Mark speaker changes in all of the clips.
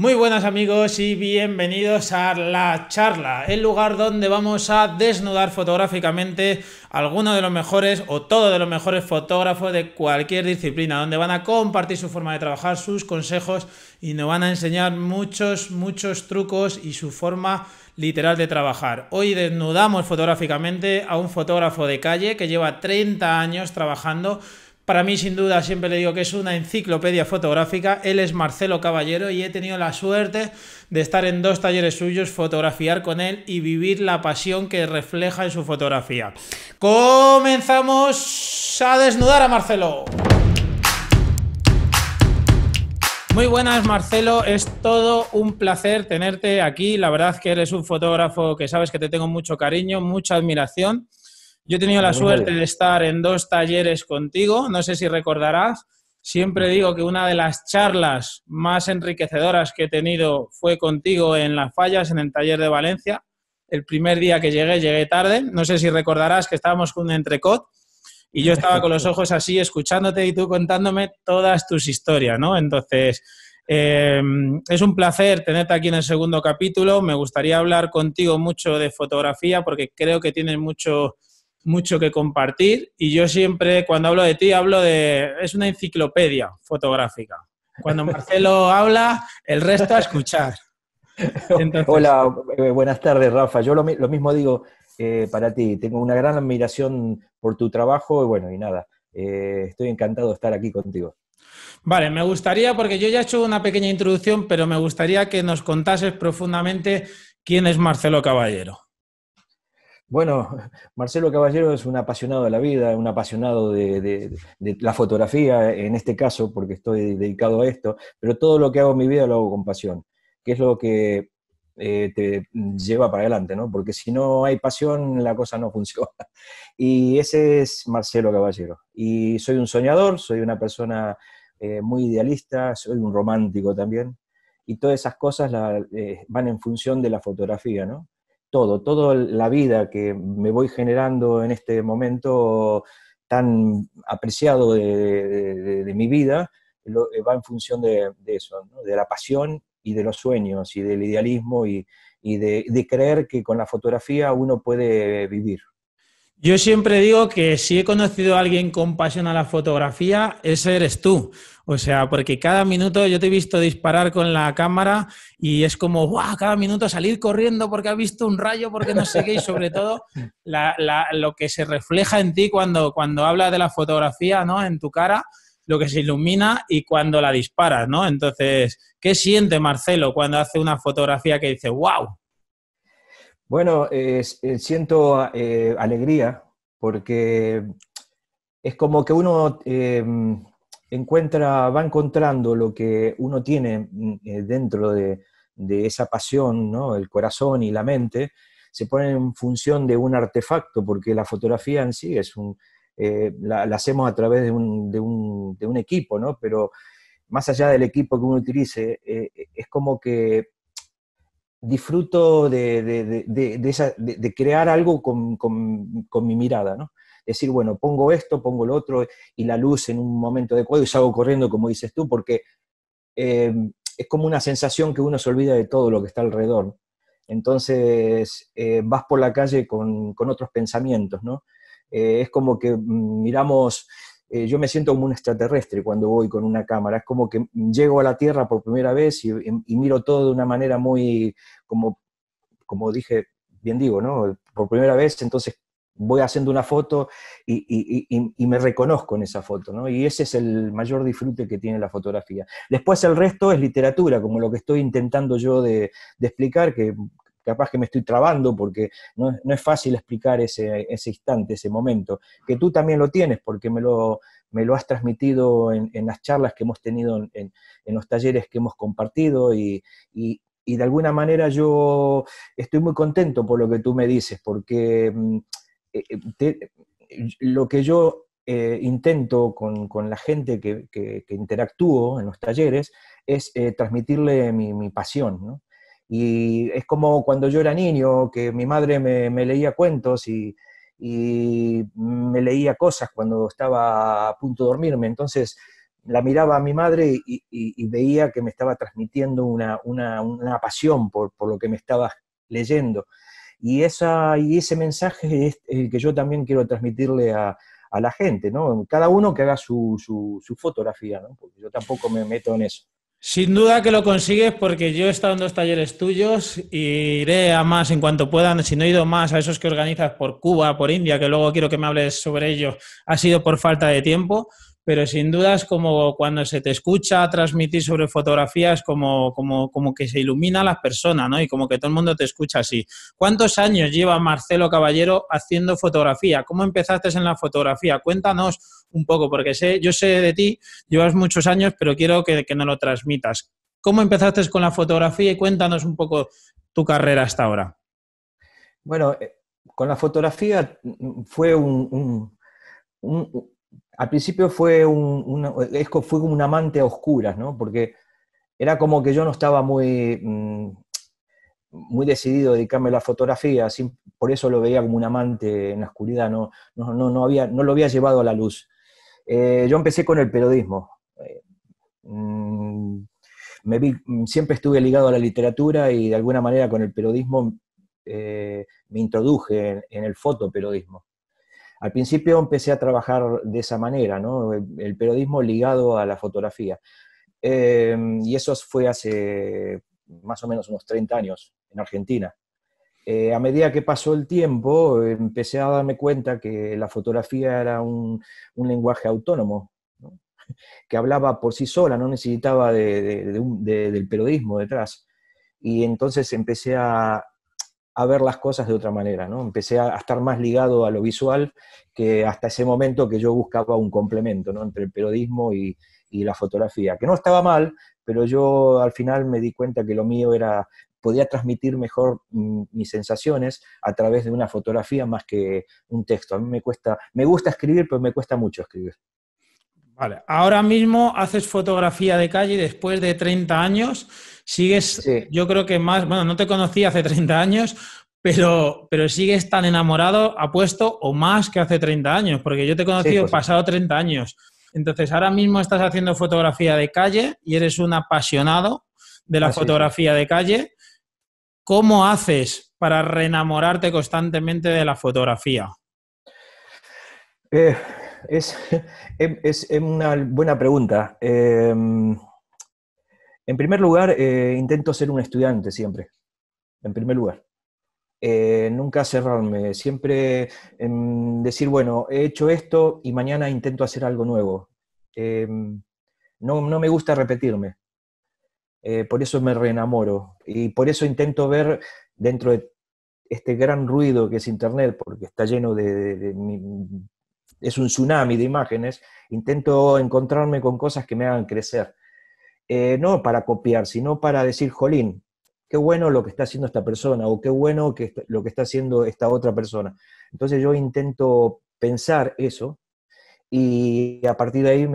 Speaker 1: Muy buenas amigos y bienvenidos a La Charla, el lugar donde vamos a desnudar fotográficamente algunos de los mejores o todos de los mejores fotógrafos de cualquier disciplina, donde van a compartir su forma de trabajar, sus consejos y nos van a enseñar muchos, muchos trucos y su forma literal de trabajar. Hoy desnudamos fotográficamente a un fotógrafo de calle que lleva 30 años trabajando para mí, sin duda, siempre le digo que es una enciclopedia fotográfica. Él es Marcelo Caballero y he tenido la suerte de estar en dos talleres suyos, fotografiar con él y vivir la pasión que refleja en su fotografía. Comenzamos a desnudar a Marcelo. Muy buenas, Marcelo. Es todo un placer tenerte aquí. La verdad que eres un fotógrafo que sabes que te tengo mucho cariño, mucha admiración. Yo he tenido la suerte de estar en dos talleres contigo, no sé si recordarás. Siempre digo que una de las charlas más enriquecedoras que he tenido fue contigo en Las Fallas, en el taller de Valencia. El primer día que llegué, llegué tarde. No sé si recordarás que estábamos con un entrecot y yo estaba con los ojos así, escuchándote y tú contándome todas tus historias, ¿no? Entonces, eh, es un placer tenerte aquí en el segundo capítulo. Me gustaría hablar contigo mucho de fotografía porque creo que tienes mucho mucho que compartir y yo siempre cuando hablo de ti hablo de... es una enciclopedia fotográfica. Cuando Marcelo habla, el resto a escuchar. Hola, eh,
Speaker 2: buenas tardes Rafa. Yo lo, mismo digo eh, para ti. Tengo una gran admiración por tu trabajo y bueno, y nada, eh, estoy encantado de estar aquí contigo.
Speaker 1: Vale, me gustaría, porque yo ya he hecho una pequeña introducción, pero me gustaría que nos contases profundamente quién es Marcelo Caballero.
Speaker 2: Bueno, Marcelo Caballero es un apasionado de la vida, un apasionado de, la fotografía, en este caso, porque estoy dedicado a esto, pero todo lo que hago en mi vida lo hago con pasión, que es lo que eh, te lleva para adelante, ¿no? Porque si no hay pasión, la cosa no funciona. Y ese es Marcelo Caballero. Y soy un soñador, soy una persona eh, muy idealista, soy un romántico también, y todas esas cosas eh, van en función de la fotografía, ¿no? todo, toda la vida que me voy generando en este momento tan apreciado de, mi vida, eh, va en función de, eso, de la pasión y de los sueños y del idealismo y de creer que con la fotografía uno
Speaker 1: puede vivir. Yo siempre digo que si he conocido a alguien con pasión a la fotografía, ese eres tú. O sea, porque cada minuto yo te he visto disparar con la cámara y es como, ¡guau! Cada minuto salir corriendo porque ha visto un rayo, porque no sé qué, y sobre todo lo que se refleja en ti cuando, cuando hablas de la fotografía, ¿no? En tu cara, lo que se ilumina y cuando la disparas, ¿no? Entonces, ¿qué siente Marcelo cuando hace una fotografía que dice, ¡wow!
Speaker 2: Bueno, eh, eh, siento eh, alegría porque es como que uno em, encuentra, va encontrando lo que uno tiene mm, dentro de, esa pasión, ¿no? el corazón y la mente, se ponen en función de un artefacto, porque la fotografía en sí es un, la, hacemos a través de un, de un equipo, ¿no? pero más allá del equipo que uno utilice, es como que disfruto de, crear algo con, mi mirada, ¿no? Decir, bueno, pongo esto, pongo lo otro, y la luz en un momento adecuado y salgo corriendo, como dices tú, porque eh, es como una sensación que uno se olvida de todo lo que está alrededor. Entonces eh, vas por la calle con, otros pensamientos, ¿no? Eh, es como que mm, miramos eh, yo me siento como un extraterrestre cuando voy con una cámara. Es como que llego a la Tierra por primera vez y, miro todo de una manera muy, como, como dije, bien digo, ¿no? Por primera vez, entonces voy haciendo una foto y, me reconozco en esa foto, ¿no? Y ese es el mayor disfrute que tiene la fotografía. Después el resto es literatura, como lo que estoy intentando yo de, de explicar, que capaz que me estoy trabando porque no, es fácil explicar ese, instante, ese momento, que tú también lo tienes porque me lo, me lo has transmitido en, las charlas que hemos tenido, en, los talleres que hemos compartido y, de alguna manera yo estoy muy contento por lo que tú me dices, porque mm, eh, eh, lo que yo eh, intento con, la gente que, interactúo en los talleres es transmitirle mi, mi pasión, ¿no? Y es como cuando yo era niño, que mi madre me, leía cuentos y, me leía cosas cuando estaba a punto de dormirme. Entonces la miraba a mi madre y, veía que me estaba transmitiendo una, pasión por, lo que me estaba leyendo. Y, esa, y ese mensaje es el que yo también quiero transmitirle a, la gente, ¿no? Cada uno que haga su, fotografía, ¿no? Porque yo tampoco me meto en eso.
Speaker 1: Sin duda que lo consigues porque yo he estado en dos talleres tuyos y iré a más en cuanto puedan. Si no he ido más a esos que organizas por Cuba, por India, que luego quiero que me hables sobre ello, ha sido por falta de tiempo pero sin duda es como cuando se te escucha transmitir sobre fotografías, como, como, que se ilumina a las personas, ¿no? Y como que todo el mundo te escucha así. ¿Cuántos años lleva Marcelo Caballero haciendo fotografía? ¿Cómo empezaste en la fotografía? Cuéntanos un poco, porque sé, yo sé de ti, llevas muchos años, pero quiero que, que nos lo transmitas. ¿Cómo empezaste con la fotografía y cuéntanos un poco tu carrera hasta ahora?
Speaker 2: Bueno, eh, con la fotografía fue un al principio fue, un, fue como un amante a oscuras, ¿no? Porque era como que yo no estaba muy, mm, muy decidido a dedicarme a la fotografía, por eso lo veía como un amante en la oscuridad, no, no, había, no lo había llevado a la luz. Eh, yo empecé con el periodismo. Eh, mm, mm, siempre estuve ligado a la literatura y de alguna manera con el periodismo eh, me introduje en el fotoperiodismo. Al principio empecé a trabajar de esa manera, el, periodismo ligado a la fotografía. Em, y eso fue hace más o menos unos 30 años en Argentina. Eh, a medida que pasó el tiempo, empecé a darme cuenta que la fotografía era un, lenguaje autónomo, que hablaba por sí sola, no necesitaba del periodismo detrás. Y entonces empecé a, a ver las cosas de otra manera, ¿no? Empecé a, estar más ligado a lo visual que hasta ese momento que yo buscaba un complemento, ¿no? Entre el periodismo y, y la fotografía, que no estaba mal, pero yo al final me di cuenta que lo mío era podía transmitir mejor mm, mis sensaciones a través de una fotografía más que un texto. A mí me cuesta, me gusta escribir, pero me cuesta mucho escribir
Speaker 1: ahora mismo haces fotografía de calle después de 30 años. Sigues, yo creo que más, bueno, no te conocí hace 30 años, pero, pero sigues tan enamorado, apuesto, o más que hace 30 años, porque yo te he conocido pues pasado 30 años. Entonces, ahora mismo estás haciendo fotografía de calle y eres un apasionado de la ah, fotografía de calle. ¿Cómo haces para reenamorarte constantemente de la fotografía?
Speaker 2: Eh, es, em, es, em, una buena pregunta. Em, en primer lugar, eh, intento ser un estudiante siempre, en primer lugar. Eh, nunca cerrarme, siempre decir, bueno, he hecho esto y mañana intento hacer algo nuevo. No, me gusta repetirme. Eh, por eso me reenamoro y por eso intento ver dentro de este gran ruido que es Internet, porque está lleno de, de, es un tsunami de imágenes, intento encontrarme con cosas que me hagan crecer. Eh, no para copiar, sino para decir, jolín, qué bueno lo que está haciendo esta persona o qué bueno que lo que está haciendo esta otra persona. Entonces yo intento pensar eso y a partir de ahí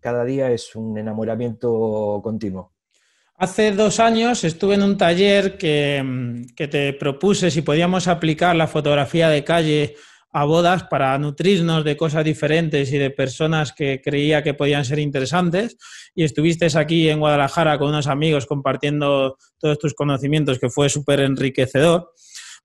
Speaker 2: cada día es un enamoramiento continuo.
Speaker 1: Hace dos años estuve en un taller que, que te propuse si podíamos aplicar la fotografía de calle a bodas para nutrirnos de cosas diferentes y de personas que creía que podían ser interesantes. Y estuviste aquí en Guadalajara con unos amigos compartiendo todos tus conocimientos, que fue súper enriquecedor.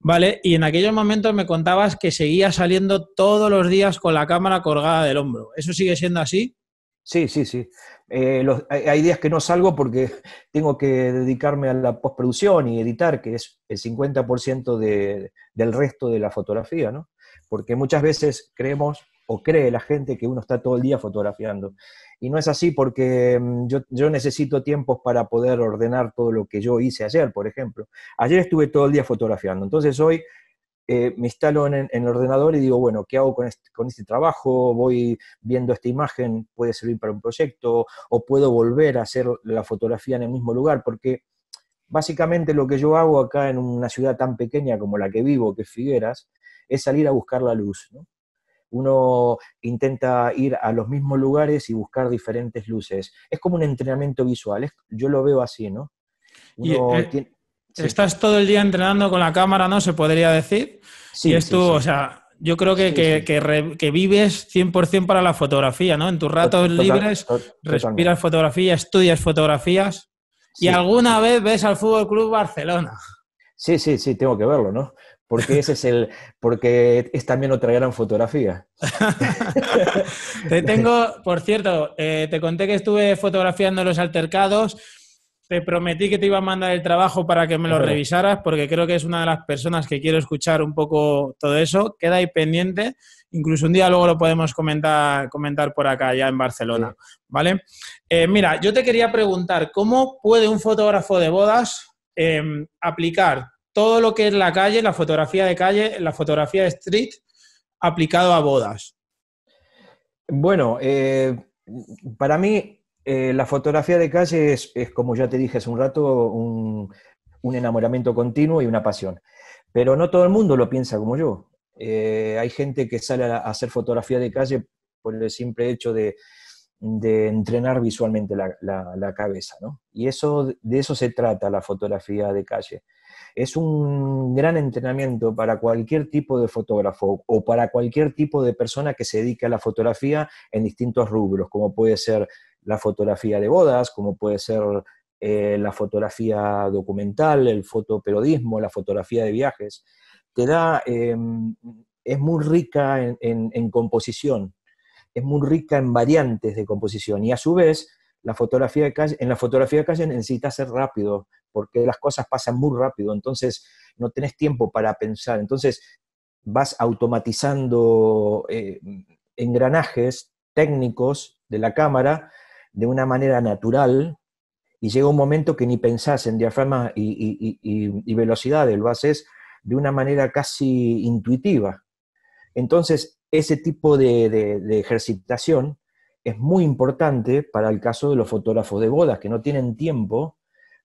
Speaker 1: Vale, y en aquellos momentos me contabas que seguías saliendo todos los días con la cámara colgada del hombro. ¿Eso sigue siendo así?
Speaker 2: Sí, sí, sí. Eh, hay días que no salgo porque tengo que dedicarme a la postproducción y editar, que es el 50% de, del resto de la fotografía, ¿no? porque muchas veces creemos o cree la gente que uno está todo el día fotografiando. Y no es así porque mm, yo, necesito tiempos para poder ordenar todo lo que yo hice ayer, por ejemplo. Ayer estuve todo el día fotografiando, entonces hoy eh, me instalo en, el ordenador y digo, bueno, ¿qué hago con este, con este, trabajo? Voy viendo esta imagen, puede servir para un proyecto, o puedo volver a hacer la fotografía en el mismo lugar, porque básicamente lo que yo hago acá en una ciudad tan pequeña como la que vivo, que es Figueras, es salir a buscar la luz. Uno intenta ir a los mismos lugares y buscar diferentes luces. Es como un entrenamiento visual, yo lo veo así, ¿no?
Speaker 1: y, eh, Estás todo el día entrenando con la cámara, ¿no? Se podría decir. Sí, y o sea, yo creo que, que, que, vives 100% para la fotografía, ¿no? En tus ratos libres respiras fotografía, estudias fotografías. Y alguna vez ves al Fútbol Club Barcelona.
Speaker 2: Sí, sí, sí, tengo que verlo, ¿no? Porque ese es el. Porque es también otra gran fotografía.
Speaker 1: te tengo, por cierto, eh, te conté que estuve fotografiando los altercados. Te prometí que te iba a mandar el trabajo para que me lo revisaras, porque creo que es una de las personas que quiero escuchar un poco todo eso. Queda ahí pendiente. Incluso un día luego lo podemos comentar, comentar por acá, ya en Barcelona. ¿Vale? Eh, mira, yo te quería preguntar, ¿cómo puede un fotógrafo de bodas em, aplicar todo lo que es la calle, la fotografía de calle, la fotografía de street aplicado a bodas.
Speaker 2: Bueno, eh, para mí eh, la fotografía de calle es, como ya te dije hace un rato, un, enamoramiento continuo y una pasión. Pero no todo el mundo lo piensa como yo. Eh, hay gente que sale a hacer fotografía de calle por el simple hecho de, entrenar visualmente la, cabeza, Y eso, de eso se trata la fotografía de calle es un gran entrenamiento para cualquier tipo de fotógrafo o para cualquier tipo de persona que se dedica a la fotografía en distintos rubros, como puede ser la fotografía de bodas, como puede ser eh, la fotografía documental, el fotoperiodismo, la fotografía de viajes. da, em, es muy rica en composición, es muy rica en variantes de composición y a su vez la fotografía en la fotografía de calle necesitas ser rápido, porque las cosas pasan muy rápido, entonces no tenés tiempo para pensar, entonces vas automatizando eh, engranajes técnicos de la cámara de una manera natural y llega un momento que ni pensás en diafragma y, y, y, y velocidades, lo haces de una manera casi intuitiva. Entonces, ese tipo de, de ejercitación es muy importante para el caso de los fotógrafos de bodas, que no tienen tiempo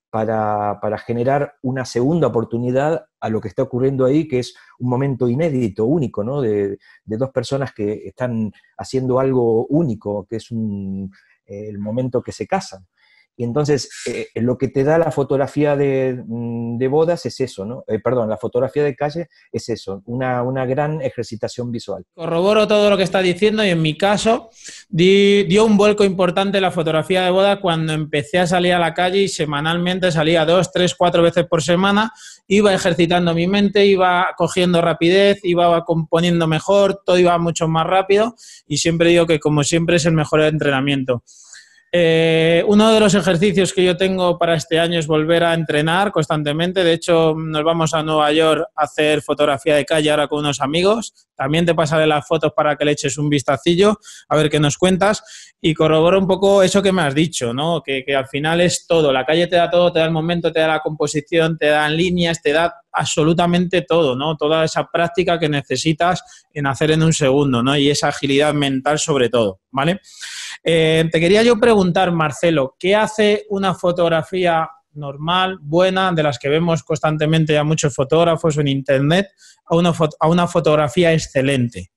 Speaker 2: para, generar una segunda oportunidad a lo que está ocurriendo ahí, que es un momento inédito, único, ¿no? De, dos personas que están haciendo algo único, que es el momento que se casan. Y entonces, eh, eh, lo que te da la fotografía de, mm, bodas es eso, ¿no? Eh, perdón, la fotografía de calle es eso, una, gran ejercitación visual.
Speaker 1: Corroboro todo lo que está diciendo y en mi caso dio un vuelco importante la fotografía de boda cuando empecé a salir a la calle y semanalmente salía dos, tres, cuatro veces por semana, iba ejercitando mi mente, iba cogiendo rapidez, iba componiendo mejor, todo iba mucho más rápido y siempre digo que como siempre es el mejor entrenamiento. Eh, uno de los ejercicios que yo tengo para este año es volver a entrenar constantemente. De hecho, nos vamos a Nueva York a hacer fotografía de calle ahora con unos amigos también te pasaré las fotos para que le eches un vistacillo, a ver qué nos cuentas y corrobora un poco eso que me has dicho, ¿no? Que, al final es todo. La calle te da todo, te da el momento, te da la composición, te dan líneas, te da absolutamente todo, ¿no? Toda esa práctica que necesitas en hacer en un segundo, ¿no? Y esa agilidad mental sobre todo, ¿vale? Eh, te quería yo preguntar, Marcelo, ¿qué hace una fotografía normal, buena, de las que vemos constantemente a muchos fotógrafos en Internet, a una, a una fotografía excelente?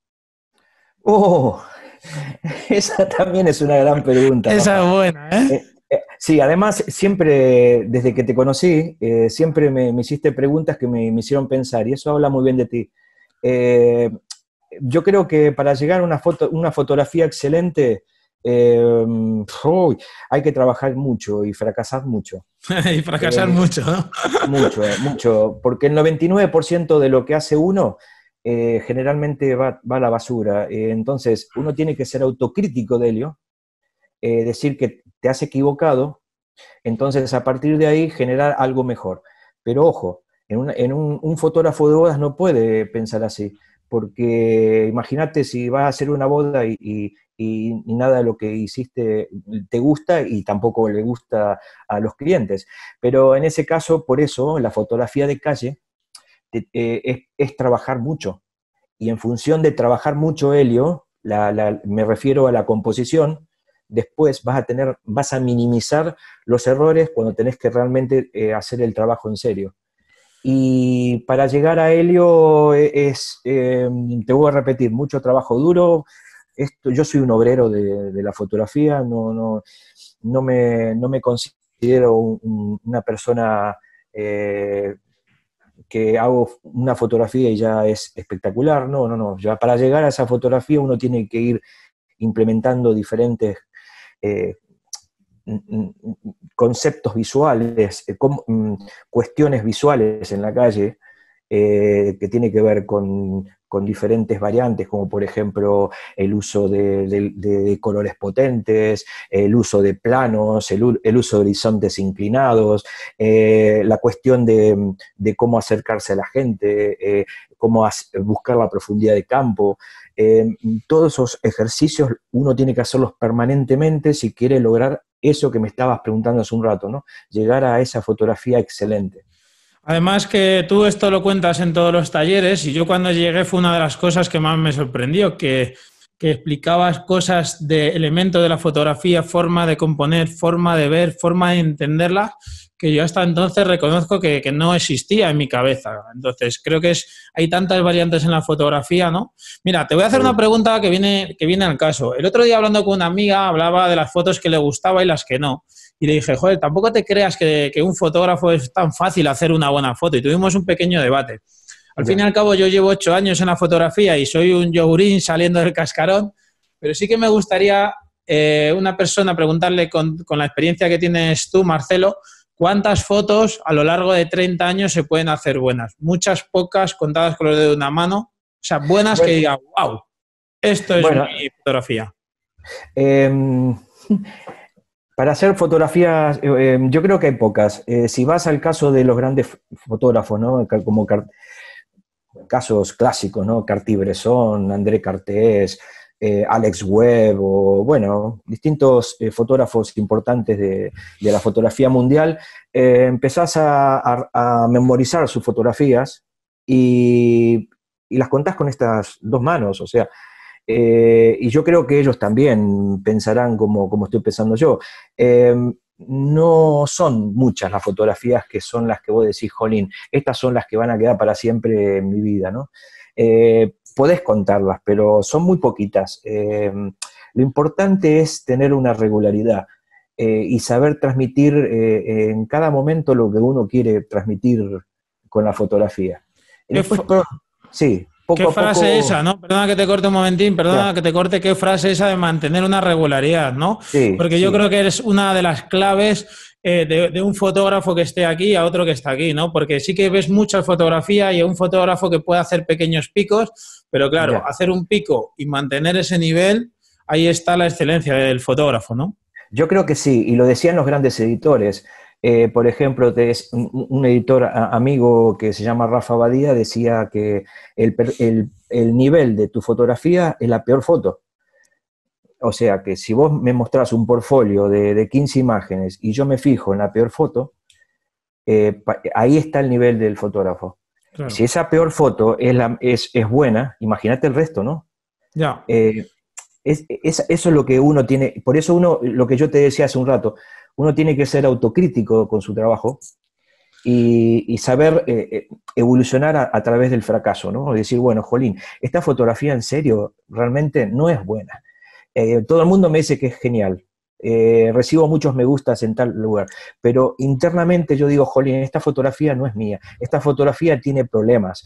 Speaker 1: ¡Oh!
Speaker 2: Esa también es una gran pregunta. Esa es buena, ¿eh? Eh, ¿eh? Sí, además, siempre, desde que te conocí, eh, siempre me, hiciste preguntas que me, hicieron pensar, y eso habla muy bien de ti. yo creo que para llegar a una, foto, una fotografía excelente, Em, hay que trabajar mucho y fracasar mucho.
Speaker 1: y fracasar eh,
Speaker 2: mucho, ¿no? mucho, eh, mucho. Porque el 99% de lo que hace uno eh, generalmente va, a la basura. entonces, uno tiene que ser autocrítico de decir que te has equivocado. Entonces, a partir de ahí, generar algo mejor. Pero ojo, en, un, fotógrafo de bodas no puede pensar así porque imagínate si vas a hacer una boda y, y, nada de lo que hiciste te gusta y tampoco le gusta a los clientes. Pero en ese caso, por eso, la fotografía de calle eh, es, trabajar mucho. Y en función de trabajar mucho, helio, me refiero a la composición, después vas a tener, vas a minimizar los errores cuando tenés que realmente eh, hacer el trabajo en serio. Y para llegar a Helio eh, es, te voy a repetir, mucho trabajo duro, yo soy un obrero de, la fotografía, no, me, considero una persona eh, que hago una fotografía y ya es espectacular, no, no, no, para llegar a esa fotografía uno tiene que ir implementando diferentes eh, conceptos visuales, eh, mm, cuestiones visuales en la calle eh, que tiene que ver con, diferentes variantes, como por ejemplo el uso de, colores potentes, el uso de planos, el, uso de horizontes inclinados, eh, la cuestión de, cómo acercarse a la gente, eh, cómo buscar la profundidad de campo. todos esos ejercicios uno tiene que hacerlos permanentemente si quiere lograr eso que me estabas preguntando hace un rato, ¿no? Llegar a esa fotografía excelente.
Speaker 1: Además que tú esto lo cuentas en todos los talleres y yo cuando llegué fue una de las cosas que más me sorprendió, que, explicabas cosas de elementos de la fotografía, forma de componer, forma de ver, forma de entenderla, que yo hasta entonces reconozco que, no existía en mi cabeza. Entonces, creo que hay tantas variantes en la fotografía, ¿no? Mira, te voy a hacer una pregunta que viene, que viene al caso. El otro día hablando con una amiga hablaba de las fotos que le gustaba y las que no y le dije, joder, tampoco te creas que, un fotógrafo es tan fácil hacer una buena foto. Y tuvimos un pequeño debate. Al fin y al cabo, yo llevo ocho años en la fotografía y soy un yogurín saliendo del cascarón, pero sí que me gustaría eh, una persona preguntarle con, la experiencia que tienes tú, Marcelo, ¿cuántas fotos a lo largo de 30 años se pueden hacer buenas? Muchas, pocas, contadas con los dedos de una mano. O sea, buenas que diga, wow, esto es mi fotografía. Em,
Speaker 2: para hacer fotografías, eh, eh, yo creo que hay pocas. Eh, si vas al caso de los grandes fotógrafos, ¿no? Como casos clásicos, ¿no? Cartier-Bresson, André Cartés, Alex Webb, o bueno, distintos fotógrafos importantes de, la fotografía mundial, empezás a, memorizar sus fotografías y, y las contás con estas dos manos, o sea, eh, y yo creo que ellos también pensarán como, estoy pensando yo. Eh, no son muchas las fotografías que son las que vos decís, Jolín, estas son las que van a quedar para siempre en mi vida, ¿no? Eh, podés contarlas, pero son muy poquitas. lo importante es tener una regularidad y saber transmitir en cada momento lo que uno quiere transmitir con la fotografía. sí. ¿Qué frase esa,
Speaker 1: no? Perdona que te corte un momentín, perdona que te corte, qué frase esa de mantener una regularidad, ¿no? Porque yo creo que es una de las claves eh, de, un fotógrafo que esté aquí a otro que está aquí, ¿no? Porque sí que ves mucha fotografía y un fotógrafo que puede hacer pequeños picos, pero claro, hacer un pico y mantener ese nivel, ahí está la excelencia del fotógrafo, ¿no?
Speaker 2: Yo creo que sí, y lo decían los grandes editores. Eh, por ejemplo, un, editor amigo que se llama Rafa Badía decía que el, nivel de tu fotografía es la peor foto. O sea que si vos me mostrás un portfolio de, 15 imágenes y yo me fijo en la peor foto, eh, ahí está el nivel del fotógrafo. Si esa peor foto es, buena, imagínate el resto, ¿no? Ya. Eh, eso es lo que uno tiene, por eso uno, lo que yo te decía hace un rato, uno tiene que ser autocrítico con su trabajo y, saber eh, eh, evolucionar a, través del fracaso, ¿no? Decir, bueno, Jolín, esta fotografía en serio realmente no es buena. Eh, todo el mundo me dice que es genial. recibo muchos me gustas en tal lugar, pero internamente yo digo, Jolín, esta fotografía no es mía, esta fotografía tiene problemas,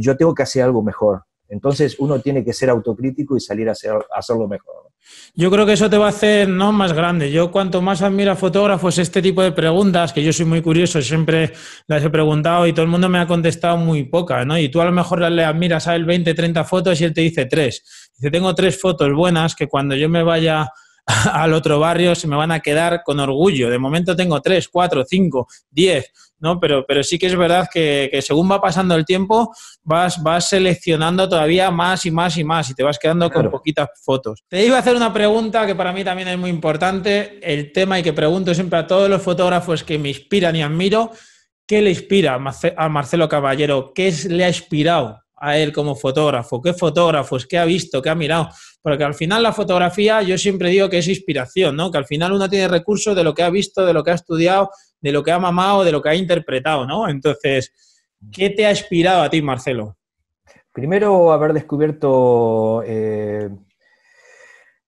Speaker 2: yo tengo que hacer algo mejor. Entonces uno tiene que ser autocrítico y salir a, hacer, a hacerlo mejor.
Speaker 1: Yo creo que eso te va a hacer no más grande. Yo cuanto más admiro a fotógrafos este tipo de preguntas, que yo soy muy curioso, siempre las he preguntado y todo el mundo me ha contestado muy poca, ¿no? Y tú a lo mejor le admiras a él 20, 30 fotos y él te dice tres. Dice, tengo tres fotos buenas que cuando yo me vaya al otro barrio, se me van a quedar con orgullo. De momento tengo tres, cuatro, cinco, diez, ¿no? Pero, pero sí que es verdad que, que, según va pasando el tiempo, vas, vas seleccionando todavía más y más y más y te vas quedando con poquitas fotos. Te iba a hacer una pregunta que para mí también es muy importante, el tema y que pregunto siempre a todos los fotógrafos que me inspiran y admiro. ¿Qué le inspira a Marcelo Caballero? ¿Qué le ha inspirado a él como fotógrafo, qué fotógrafos, qué ha visto, qué ha mirado, porque al final la fotografía yo siempre digo que es inspiración, ¿no? Que al final uno tiene recursos de lo que ha visto, de lo que ha estudiado, de lo que ha mamado, de lo que ha interpretado, ¿no? Entonces, ¿qué te ha inspirado a ti, Marcelo?
Speaker 2: Primero, haber descubierto, eh,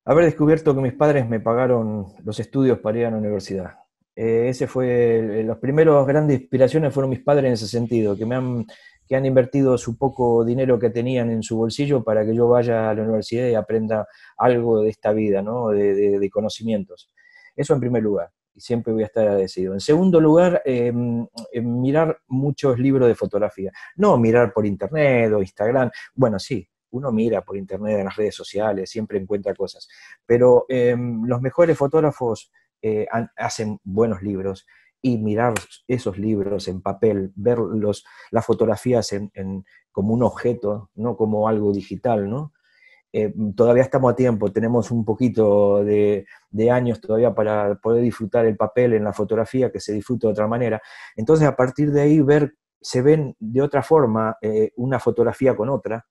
Speaker 2: haber descubierto que mis padres me pagaron los estudios para ir a la universidad. Eh, ese fue, eh, los primeros grandes inspiraciones fueron mis padres en ese sentido, que me han que han invertido su poco dinero que tenían en su bolsillo para que yo vaya a la universidad y aprenda algo de esta vida, ¿no? de, conocimientos. Eso en primer lugar, y siempre voy a estar agradecido. En segundo lugar, em, em, mirar muchos libros de fotografía. No mirar por internet o Instagram. Bueno, sí, uno mira por internet, en las redes sociales, siempre encuentra cosas. Pero em, los mejores fotógrafos eh, hacen buenos libros y mirar esos libros en papel, ver las fotografías en, como un objeto, no como algo digital, ¿no? Eh, todavía estamos a tiempo, tenemos un poquito de, años todavía para poder disfrutar el papel en la fotografía que se disfruta de otra manera. Entonces, a partir de ahí, ver, se ven de otra forma eh, una fotografía con otra,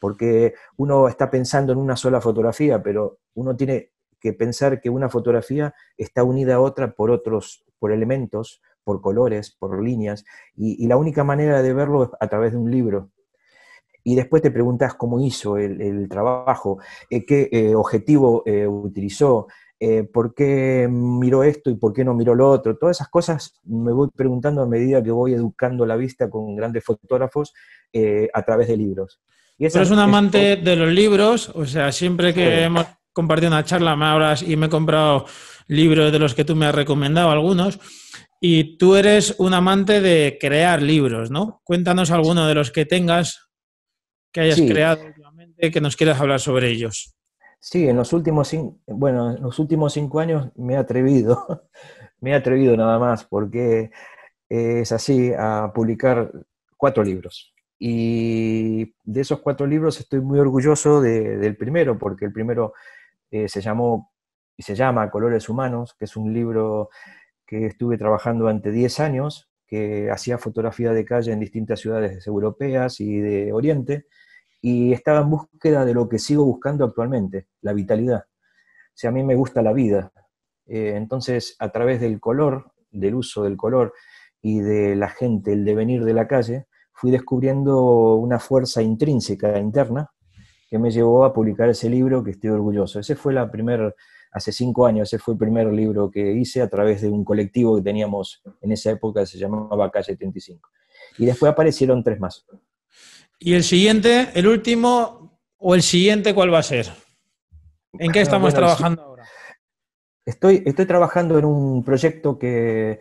Speaker 2: porque uno está pensando en una sola fotografía, pero uno tiene que pensar que una fotografía está unida a otra por otros, por elementos, por colores, por líneas, y, la única manera de verlo es a través de un libro. Y después te preguntas cómo hizo el, trabajo, eh, qué eh, objetivo eh, utilizó, por qué miró esto y por qué no miró lo otro. Todas esas cosas me voy preguntando a medida que voy educando la vista con grandes fotógrafos a través de libros. Y Pero es un amante
Speaker 1: de los libros, o sea, siempre que compartí una charla me hablas y me he comprado libros de los que tú me has recomendado algunos. Y tú eres un amante de crear libros, ¿no? Cuéntanos alguno de los que tengas que hayas creado últimamente, que nos quieras hablar sobre ellos.
Speaker 2: Sí, en los últimos bueno, en los últimos cinco años me he atrevido,
Speaker 1: me he atrevido nada más, porque
Speaker 2: es así, a publicar cuatro libros. Y de esos cuatro libros estoy muy orgulloso del primero, porque el primero eh, se llamó y se llama Colores Humanos, que es un libro que estuve trabajando durante 10 años, que hacía fotografía de calle en distintas ciudades europeas y de Oriente, y estaba en búsqueda de lo que sigo buscando actualmente, la vitalidad. si a mí me gusta la vida. Eh, entonces, a través del color, del uso del color y de la gente, el devenir de la calle, fui descubriendo una fuerza intrínseca, interna, que me llevó a publicar ese libro que estoy orgulloso. Ese fue la primer, hace cinco años, ese fue el primer libro que hice a través de un colectivo que teníamos en esa época, se llamaba Calle 35. Y después aparecieron tres más.
Speaker 1: ¿Y el siguiente, el último o el siguiente cuál va a ser? ¿En qué estamos trabajando ahora?
Speaker 2: Estoy, estoy trabajando en un proyecto que,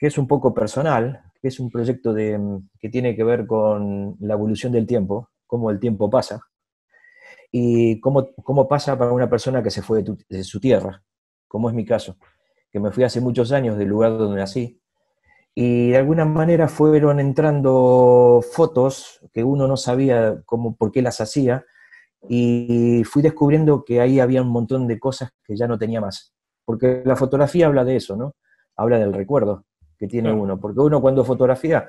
Speaker 2: es un poco personal, que es un proyecto de, que tiene que ver con la evolución del tiempo, cómo el tiempo pasa. ¿Y cómo, pasa para una persona que se fue de, su tierra? Como es mi caso, que me fui hace muchos años del lugar donde nací. Y de alguna manera fueron entrando fotos que uno no sabía cómo, por qué las hacía. Y fui descubriendo que ahí había un montón de cosas que ya no tenía más. Porque la fotografía habla de eso, ¿no? Habla del recuerdo que tiene uno. Porque uno cuando fotografía,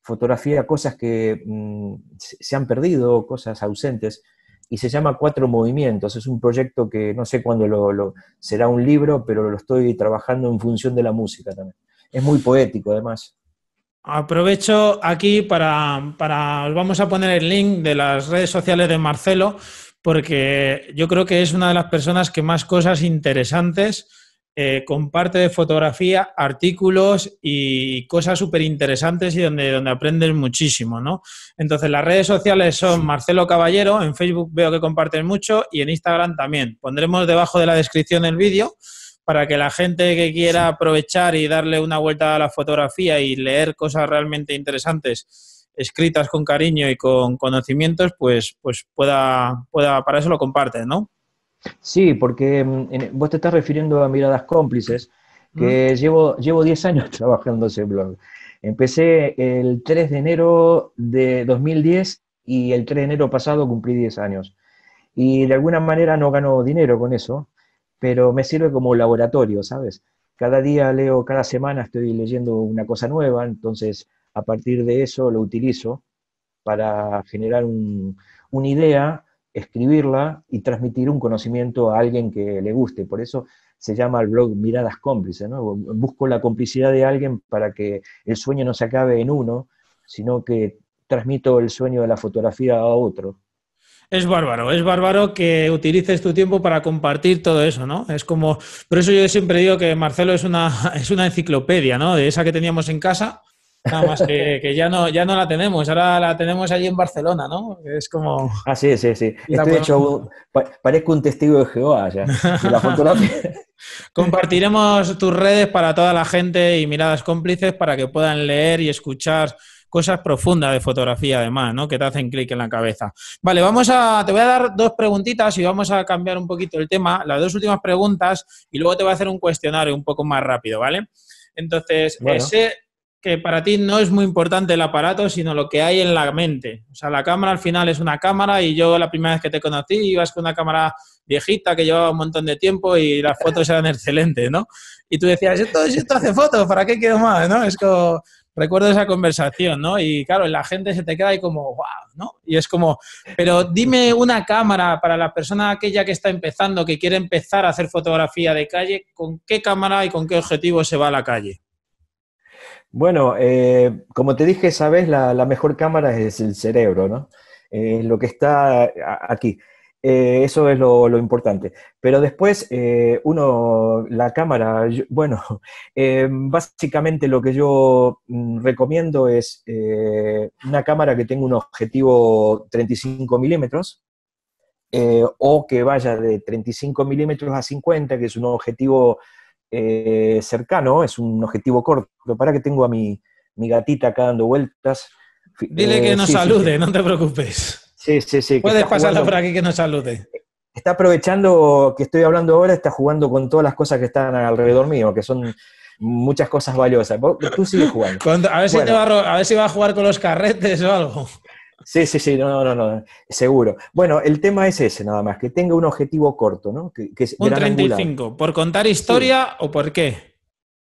Speaker 2: fotografía cosas que mm, se han perdido, cosas ausentes y se llama Cuatro Movimientos. Es un proyecto que no sé cuándo lo, será un libro, pero lo estoy trabajando en función de la música también. Es muy poético, además.
Speaker 1: Aprovecho aquí para, para, vamos a poner el link de las redes sociales de Marcelo, porque yo creo que es una de las personas que más cosas interesantes eh, comparte comparte fotografía, artículos y cosas súper interesantes y donde, donde aprendes muchísimo, ¿no? Entonces, las redes sociales son Marcelo Caballero, en Facebook veo que comparten mucho y en Instagram también. Pondremos debajo de la descripción el vídeo para que la gente que quiera aprovechar y darle una vuelta a la fotografía y leer cosas realmente interesantes escritas con cariño y con conocimientos, pues, pues pueda, pueda, para eso lo comparten, ¿no?
Speaker 2: Sí, porque mm, vos te estás refiriendo a miradas cómplices, que llevo, llevo 10 años trabajando ese blog. Empecé el 3 de enero de 2010 y el 3 de enero pasado cumplí 10 años. Y de alguna manera no gano dinero con eso, pero me sirve como laboratorio, ¿sabes? Cada día leo, cada semana estoy leyendo una cosa nueva, entonces a partir de eso lo utilizo para generar una idea escribirla y transmitir un conocimiento a alguien que le guste. Por eso se llama el blog Miradas Cómplices. Busco la complicidad de alguien para que el sueño no se acabe en uno, sino que transmito el sueño de la fotografía a otro.
Speaker 1: Es bárbaro, es bárbaro que utilices tu tiempo para compartir todo eso, ¿no? Es como, por eso yo siempre digo que Marcelo es una, es una enciclopedia, ¿no? De esa que teníamos en casa, Nada más que, ya, no, ya no la tenemos, ahora la tenemos allí en Barcelona, ¿no? Es como...
Speaker 2: Ah, sí, sí, sí. Estoy hecho, parezco un testigo de Jehová
Speaker 1: Compartiremos tus redes para toda la gente y miradas cómplices para que puedan leer y escuchar cosas profundas de fotografía además, ¿no? Que te hacen clic en la cabeza. Vale, vamos a, te voy a dar dos preguntitas y vamos a cambiar un poquito el tema, las dos últimas preguntas y luego te voy a hacer un cuestionario un poco más rápido, ¿vale? Entonces, ese, que para ti no es muy importante el aparato, sino lo que hay en la mente. O sea, la cámara al final es una cámara y yo la primera vez que te conocí ibas con una cámara viejita que llevaba un montón de tiempo y las fotos eran excelentes, ¿no? Y tú decías, esto, esto hace fotos, ¿para qué quiero más? ¿no? Es recuerdo esa conversación, ¿no? Y claro, la gente se te queda ahí como, wow, ¿no? Y es como, pero dime una cámara para la persona aquella que está empezando, que quiere empezar a hacer fotografía de calle, ¿con qué cámara y con qué objetivo se va a la calle?
Speaker 2: Bueno, eh, como te dije, sabes, la, la, mejor cámara es el cerebro, ¿no? Es eh, lo que está aquí. Eh, eso es lo, importante. Pero después, uno, la cámara, bueno, básicamente lo que yo mm, recomiendo es una cámara que tenga un objetivo 35 milímetros, o que vaya de 35 milímetros a 50, que es un objetivo eh, cercano, es un objetivo corto. Para que tengo a mi, mi gatita acá dando vueltas. Dile que eh, nos salude, no te
Speaker 1: preocupes.
Speaker 2: Sí, sí, sí. Puedes pasarla por
Speaker 1: aquí que nos salude.
Speaker 2: Está aprovechando que estoy hablando ahora, está jugando con todas las cosas que están alrededor mío, que son muchas cosas valiosas. Tú sigues jugando.
Speaker 1: a, ver a ver si va a jugar con los carretes o algo. Sí, sí, sí, no, no,
Speaker 2: no, seguro. Bueno, el tema es ese nada más, que tenga un objetivo corto, ¿no? Que, un 35,
Speaker 1: ¿por contar historia o por qué?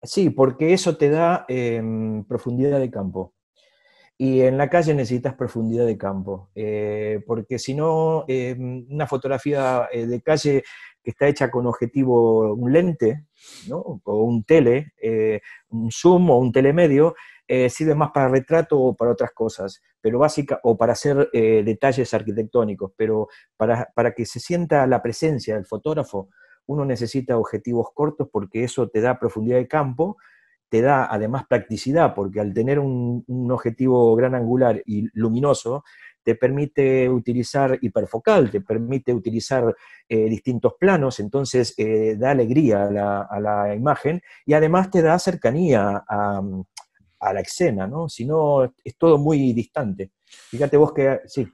Speaker 2: Sí, porque eso te da em, profundidad de campo. Y en la calle necesitas profundidad de campo, eh, porque si no, em, una fotografía eh, de calle que está hecha con objetivo, un lente, ¿no? o un tele, eh, un zoom o un telemedio, sirve más para retrato o para otras cosas pero básica, o para hacer eh, detalles arquitectónicos, pero para, que se sienta la presencia del fotógrafo, uno necesita objetivos cortos porque eso te da profundidad de campo, te da además practicidad, porque al tener un, objetivo gran angular y luminoso, te permite utilizar hiperfocal, te permite utilizar eh, distintos planos, entonces eh, da alegría a la, imagen y además te da cercanía a, a la escena, ¿no? Si no, es todo muy distante. Fíjate vos que, sí.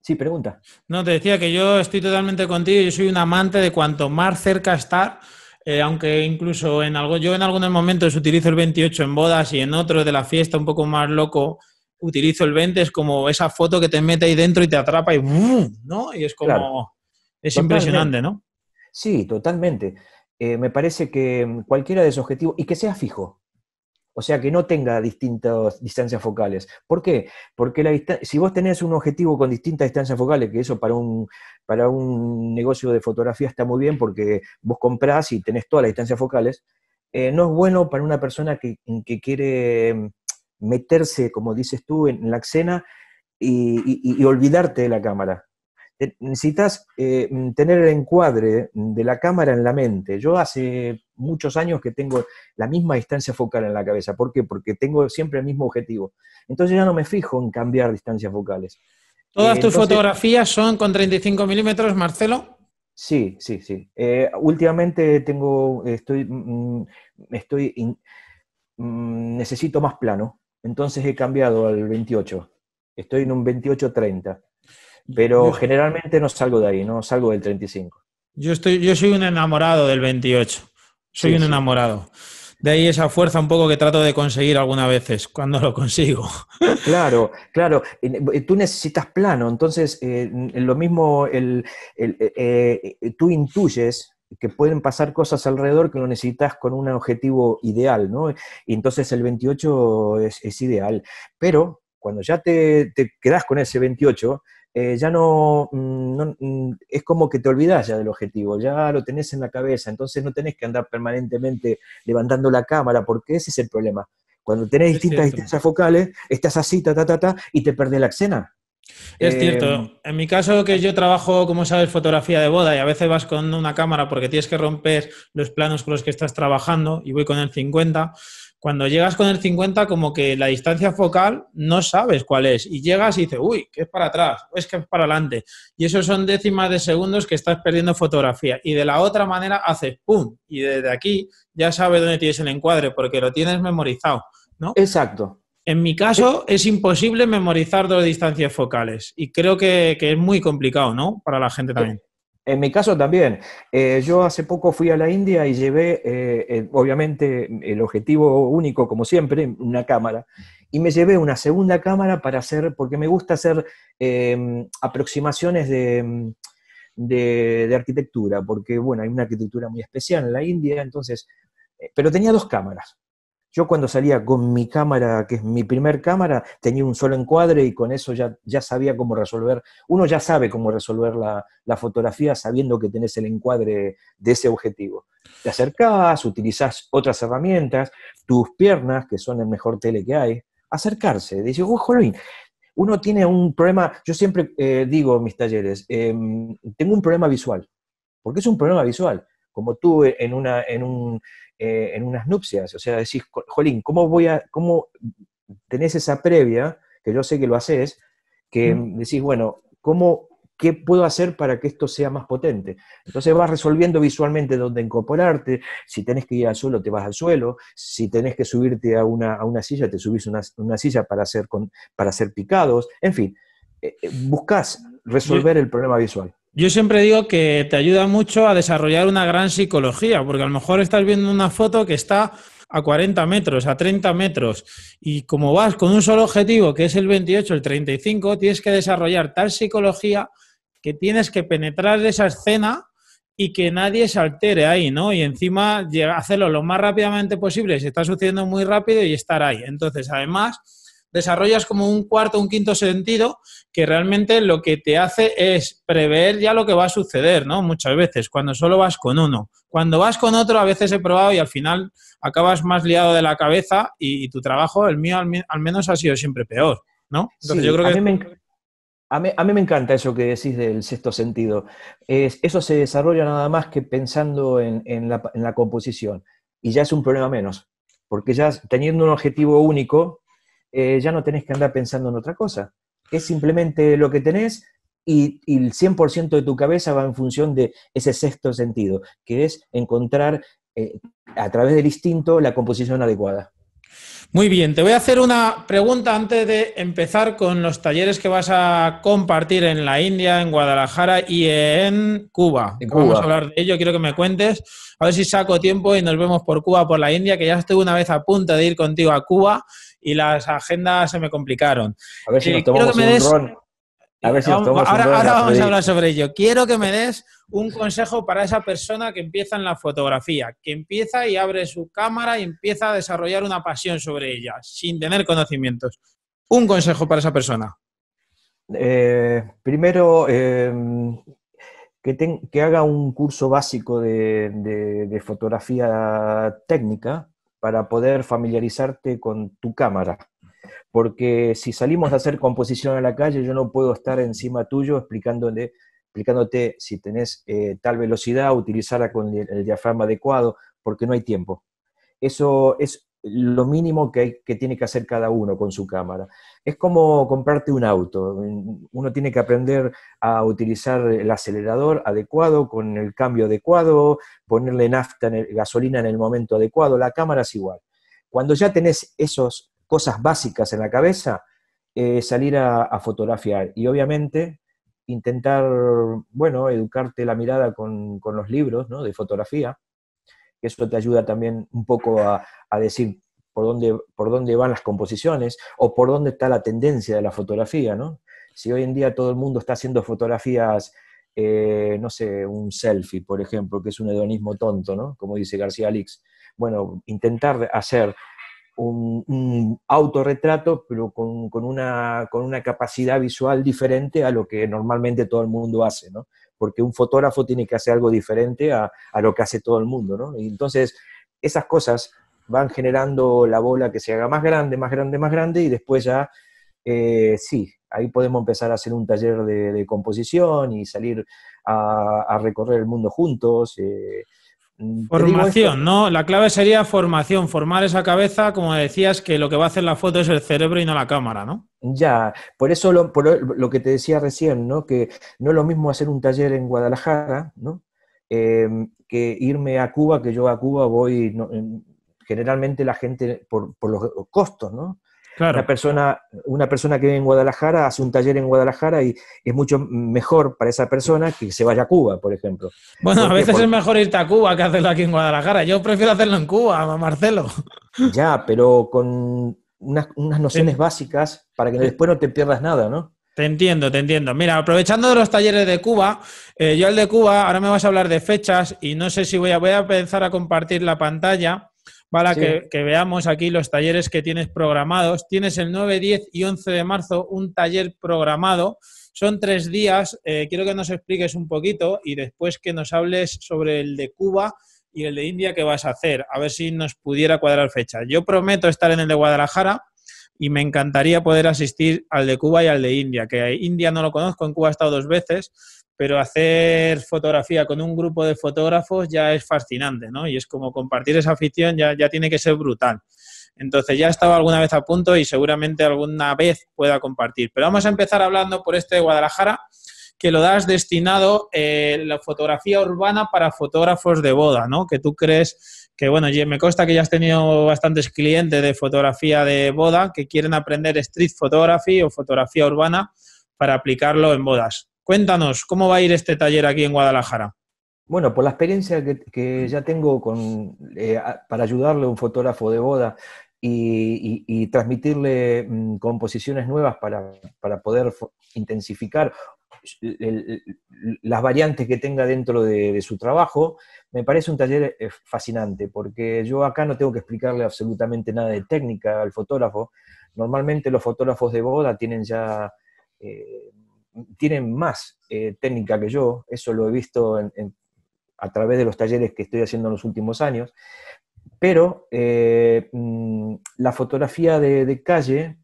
Speaker 2: Sí, pregunta.
Speaker 1: No, te decía que yo estoy totalmente contigo, yo soy un amante de cuanto más cerca estar, eh, aunque incluso en algo, yo en algunos momentos utilizo el 28 en bodas y en otros de la fiesta un poco más loco utilizo el 20, es como esa foto que te mete ahí dentro y te atrapa y ¿no? Y es como, es impresionante, ¿no?
Speaker 2: Sí, totalmente. Eh, me parece que cualquiera de esos objetivos, y que sea fijo, o sea, que no tenga distintas distancias focales. ¿Por qué? Porque si vos tenés un objetivo con distintas distancias focales, que eso para un, negocio de fotografía está muy bien porque vos comprás y tenés todas las distancias focales, eh, no es bueno para una persona que, quiere em, meterse, como dices tú, en la escena y olvidarte de la cámara. Eh, necesitas eh, tener el encuadre de la cámara en la mente. Yo hace muchos años que tengo la misma distancia focal en la cabeza. ¿Por qué? Porque tengo siempre el mismo objetivo. Entonces ya no me fijo en cambiar distancias focales.
Speaker 1: ¿Todas eh, tus fotografías son con 35 milímetros, Marcelo?
Speaker 2: Sí, sí, sí. últimamente tengo, estoy, mm, mm, estoy mm, necesito más plano. Entonces he cambiado al 28. Estoy en un 28-30. Pero generalmente no salgo de ahí, no salgo del 35.
Speaker 1: Yo, estoy, yo soy un enamorado del 28. Soy un enamorado. De ahí esa fuerza un poco que trato de conseguir algunas veces, cuando lo consigo.
Speaker 2: Claro, claro. Tú necesitas plano, entonces eh, lo mismo, el, el, eh, eh, tú intuyes que pueden pasar cosas alrededor que lo necesitas con un objetivo ideal, ¿no? Y entonces el 28 es, ideal. Pero cuando ya te quedas con ese 28, eh, ya no, mm, mm, es como que te olvidas ya del objetivo, ya lo tenés en la cabeza, entonces no tenés que andar permanentemente levantando la cámara, porque ese es el problema. Cuando tenés distintas distancias focales, estás así, ta, ta, ta, ta, y te perdés la escena.
Speaker 1: Es cierto. Em, en mi caso, que yo trabajo, como sabes, fotografía de boda y a veces vas con una cámara porque tienes que romper los planos con los que estás trabajando y voy con el 50, cuando llegas con el 50, como que la distancia focal no sabes cuál es. Y llegas y dices, uy, que es para atrás, o es que es para adelante. Y eso son décimas de segundos que estás perdiendo fotografía. Y de la otra manera haces pum. Y desde aquí ya sabes dónde tienes el encuadre, porque lo tienes memorizado, ¿no? Exacto. En mi caso es imposible memorizar dos distancias focales y creo que, que es muy complicado, ¿no? Para la gente también. En mi caso también. Eh,
Speaker 2: yo hace poco fui a la India y llevé, eh, obviamente, el objetivo único, como siempre, una cámara. Y me llevé una segunda cámara para hacer, porque me gusta hacer em, aproximaciones em, de, de, arquitectura, porque, bueno, hay una arquitectura muy especial en la India, entonces... Eh, pero tenía dos cámaras. Yo cuando salía con mi cámara, que es mi primer cámara, tenía un solo encuadre y con eso ya, ya sabía cómo resolver, uno ya sabe cómo resolver la, fotografía sabiendo que tenés el encuadre de ese objetivo. Te acercás, utilizás otras herramientas, tus piernas, que son el mejor tele que hay, acercarse. Dice, oh, jolín, uno tiene un problema, yo siempre eh, digo en mis talleres, em, tengo un problema visual, porque es un problema visual como tú en, una, eh, en, unas nupcias. O sea, decís, Jolín, ¿cómo voy a, cómo tenés esa previa, que yo sé que lo haces, que mm. decís, bueno, ¿cómo, ¿qué puedo hacer para que esto sea más potente? Entonces vas resolviendo visualmente dónde incorporarte, si tenés que ir al suelo, te vas al suelo, si tenés que subirte a una, a una silla, te subís a una, silla para hacer, con, para hacer picados, en fin, eh, eh, buscas resolver el problema visual.
Speaker 1: Yo siempre digo que te ayuda mucho a desarrollar una gran psicología, porque a lo mejor estás viendo una foto que está a 40 metros, a 30 metros, y como vas con un solo objetivo, que es el 28, el 35, tienes que desarrollar tal psicología que tienes que penetrar esa escena y que nadie se altere ahí, ¿no? Y encima hacerlo lo más rápidamente posible, si está sucediendo muy rápido y estar ahí. Entonces, además, desarrollas como un cuarto, un quinto sentido que realmente lo que te hace es prever ya lo que va a suceder, ¿no? Muchas veces, cuando solo vas con uno. Cuando vas con otro, a veces he probado y al final acabas más liado de la cabeza y, tu trabajo, el mío al, menos ha sido siempre peor, ¿no? yo creo que...
Speaker 2: A mí, me encanta eso que decís del sexto sentido. eso se desarrolla nada más que pensando en, la, en la composición. Y ya es un problema menos, porque ya teniendo un objetivo único, eh, ya no tenés que andar pensando en otra cosa. Es simplemente lo que tenés y, el 100% de tu cabeza va en función de ese sexto sentido, que es encontrar eh, a través del instinto la composición adecuada.
Speaker 1: Muy bien, te voy a hacer una pregunta antes de empezar con los talleres que vas a compartir en la India, en Guadalajara y en Cuba. Vamos a hablar de ello, quiero que me cuentes. A ver si saco tiempo y nos vemos por Cuba, por la India, que ya estuve una vez a punto de ir contigo a Cuba y las agendas se me complicaron. A ver si nos tomamos un ahora, un ahora vamos a hablar sobre ello. Quiero que me des un consejo para esa persona que empieza en la fotografía, que empieza y abre su cámara y empieza a desarrollar una pasión sobre ella, sin tener conocimientos. Un consejo para esa persona.
Speaker 2: Eh, primero, eh, que, haga un curso básico de fotografía técnica, para poder familiarizarte con tu cámara. Porque si salimos a hacer composición a la calle, yo no puedo estar encima tuyo explicándote si tenés eh, tal velocidad, utilizarla con el diafragma adecuado, porque no hay tiempo. Eso es lo mínimo que, que, tiene que hacer cada uno con su cámara. Es como comprarte un auto. Uno tiene que aprender a utilizar el acelerador adecuado, con el cambio adecuado, ponerle nafta, gasolina en el momento adecuado. La cámara es igual. Cuando ya tenés esas cosas básicas en la cabeza, eh, salir a, fotografiar. Y obviamente intentar, bueno, educarte la mirada con, con los libros ¿no? de fotografía, que eso te ayuda también un poco a, decir por dónde, por dónde van las composiciones o por dónde está la tendencia de la fotografía, ¿no? Si hoy en día todo el mundo está haciendo fotografías, eh, no sé, un selfie, por ejemplo, que es un hedonismo tonto, ¿no? Como dice García Alix. Bueno, intentar hacer un, un autorretrato, pero con, una, con una capacidad visual diferente a lo que normalmente todo el mundo hace, ¿no? porque un fotógrafo tiene que hacer algo diferente a, lo que hace todo el mundo, ¿no? Y entonces, esas cosas van generando la bola que se haga más grande, más grande, más grande, y después ya, eh, sí, ahí podemos empezar a hacer un taller de, composición y salir a, recorrer el mundo juntos. Eh, Mm, formación,
Speaker 1: ¿no? La clave sería formación, formar esa cabeza, como decías, que lo que va a hacer la foto es el cerebro y no la cámara, ¿no?
Speaker 2: Ya, por eso lo, por lo que te decía recién, ¿no? Que no es lo mismo hacer un taller en Guadalajara, ¿no? Em, que irme a Cuba, que yo a Cuba voy, generalmente la gente por los costos, ¿no? Una, persona, una persona que vive en Guadalajara hace un taller en Guadalajara y es mucho mejor para esa persona que se vaya a Cuba, por ejemplo.
Speaker 1: Bueno, a veces es mejor irte a Cuba que hacerlo aquí en Guadalajara. Yo prefiero hacerlo en Cuba, Marcelo.
Speaker 2: Ya, pero con unas, nociones básicas para que después no te pierdas nada, ¿no?
Speaker 1: Te entiendo, te entiendo. Mira, aprovechando de los talleres de Cuba, eh, yo el de Cuba, ahora me vas a hablar de fechas y no sé si voy a, voy a empezar a compartir la pantalla para que, veamos aquí los talleres que tienes programados. Tienes el 9, 10 y 11 de marzo un taller programado. Son tres días. Eh, quiero que nos expliques un poquito y después que nos hables sobre el de Cuba y el de India que vas a hacer. A ver si nos pudiera cuadrar fecha. Yo prometo estar en el de Guadalajara y me encantaría poder asistir al de Cuba y al de India, que India no lo conozco, en Cuba he estado dos veces, pero hacer fotografía con un grupo de fotógrafos ya es fascinante, ¿no? Y es como compartir esa afición ya, tiene que ser brutal. Entonces ya he estado alguna vez a punto y seguramente alguna vez pueda compartir. Pero vamos a empezar hablando por este de Guadalajara, que lo das destinado a eh, la fotografía urbana para fotógrafos de boda, ¿no? Que tú crees que, bueno, me consta que ya has tenido bastantes clientes de fotografía de boda que quieren aprender street photography o fotografía urbana para aplicarlo en bodas. Cuéntanos, ¿cómo va a ir este taller aquí en Guadalajara? Bueno, por la experiencia
Speaker 2: que, ya tengo con, eh, para ayudarle a un fotógrafo de boda y, transmitirle mm, composiciones nuevas para, para poder intensificar las variantes que tenga dentro de, su trabajo, me parece un taller eh, fascinante, porque yo acá no tengo que explicarle absolutamente nada de técnica al fotógrafo. Normalmente los fotógrafos de boda tienen ya, eh, tienen más eh, técnica que yo, eso lo he visto a través de los talleres que estoy haciendo en los últimos años, pero mm, la fotografía de, calle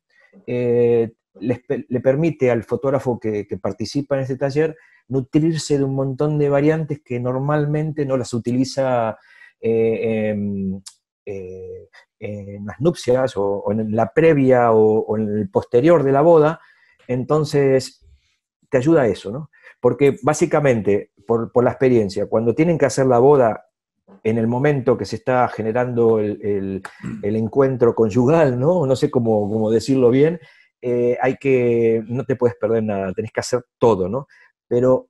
Speaker 2: le, permite al fotógrafo que, participa en este taller nutrirse de un montón de variantes que normalmente no las utiliza eh, em, eh, en las nupcias o, en la previa o, en el posterior de la boda. Entonces, te ayuda a eso, ¿no? Porque básicamente, por, la experiencia, cuando tienen que hacer la boda en el momento que se está generando el, encuentro conyugal, ¿no? No sé cómo decirlo bien, eh, hay que, no te puedes perder nada, tenés que hacer todo, ¿no? Pero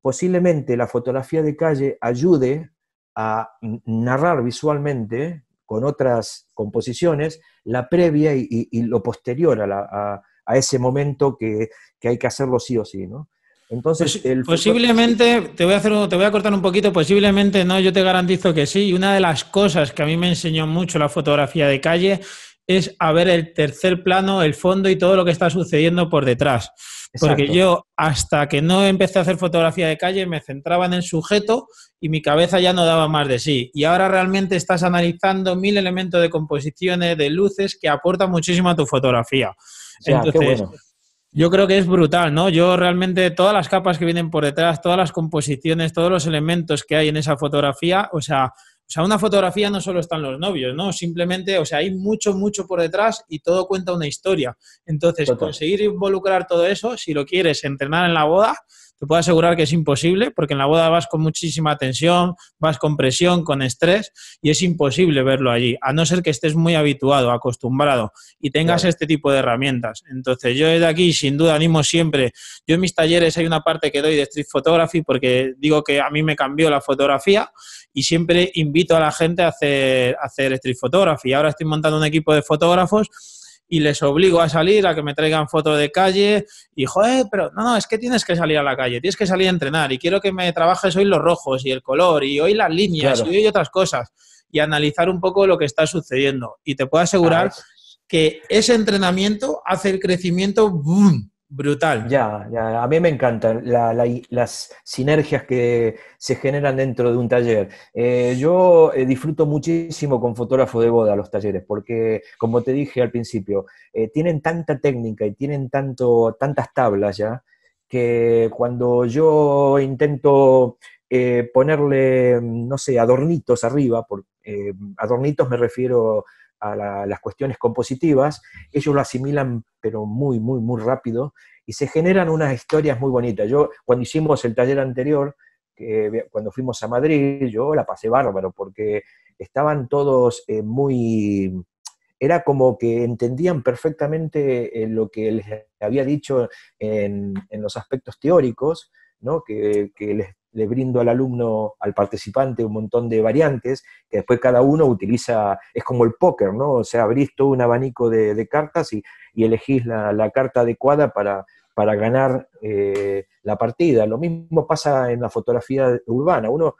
Speaker 2: posiblemente la fotografía de calle ayude a narrar visualmente con otras composiciones la previa y, lo posterior a, ese momento que, hay que hacerlo sí o sí, ¿no?
Speaker 1: Entonces, posiblemente, te voy, a te voy a cortar un poquito, posiblemente no, yo te garantizo que sí. una de las cosas que a mí me enseñó mucho la fotografía de calle es a ver el tercer plano, el fondo y todo lo que está sucediendo por detrás. Porque yo, hasta que no empecé a hacer fotografía de calle, me centraba en el sujeto y mi cabeza ya no daba más de sí. Y ahora realmente estás analizando mil elementos de composiciones, de luces, que aportan muchísimo a tu fotografía. Entonces, Yo creo que es brutal, ¿no? Yo realmente todas las capas que vienen por detrás, todas las composiciones, todos los elementos que hay en esa fotografía, o sea, o sea, una fotografía no solo están los novios, ¿no? Simplemente, o sea, hay mucho, mucho por detrás y todo cuenta una historia. Entonces, conseguir involucrar todo eso, si lo quieres entrenar en la boda, te puedo asegurar que es imposible, porque en la boda vas con muchísima tensión, vas con presión, con estrés, y es imposible verlo allí, a no ser que estés muy habituado, acostumbrado y tengas este tipo de herramientas. Entonces, yo de aquí, sin duda, animo siempre. Yo en mis talleres hay una parte que doy de street photography, porque digo que a mí me cambió la fotografía, y siempre invito a la gente a hacer, a hacer street photography. Ahora estoy montando un equipo de fotógrafos y les obligo a salir, a que me traigan foto de calle y, joder, pero no, no, es que tienes que salir a la calle, tienes que salir a entrenar y quiero que me trabajes hoy los rojos y el color y hoy las líneas y hoy otras cosas y analizar un poco lo que está sucediendo. Y te puedo asegurar ah, que ese entrenamiento hace el crecimiento boom Brutal. Ya,
Speaker 2: ya, a mí me encantan las sinergias que se generan dentro de un taller. Eh, yo eh, disfruto muchísimo con fotógrafo de boda los talleres, porque como te dije al principio, eh, tienen tanta técnica y tienen tanto, tantas tablas ya, que cuando yo intento ponerle, no sé, adornitos arriba, por, adornitos me refiero a las cuestiones compositivas, ellos lo asimilan pero muy, muy, muy rápido y se generan unas historias muy bonitas. Yo cuando hicimos el taller anterior, que, eh, cuando fuimos a Madrid, yo la pasé bárbaro porque estaban todos eh, muy... Era como que entendían perfectamente eh, lo que les había dicho en, en los aspectos teóricos, ¿no? que, que les le brindo al alumno, al participante, un montón de variantes, que después cada uno utiliza, es como el póker, ¿no? O sea, abrís todo un abanico de, cartas y, elegís la, carta adecuada para, para ganar eh, la partida. Lo mismo pasa en la fotografía urbana. Uno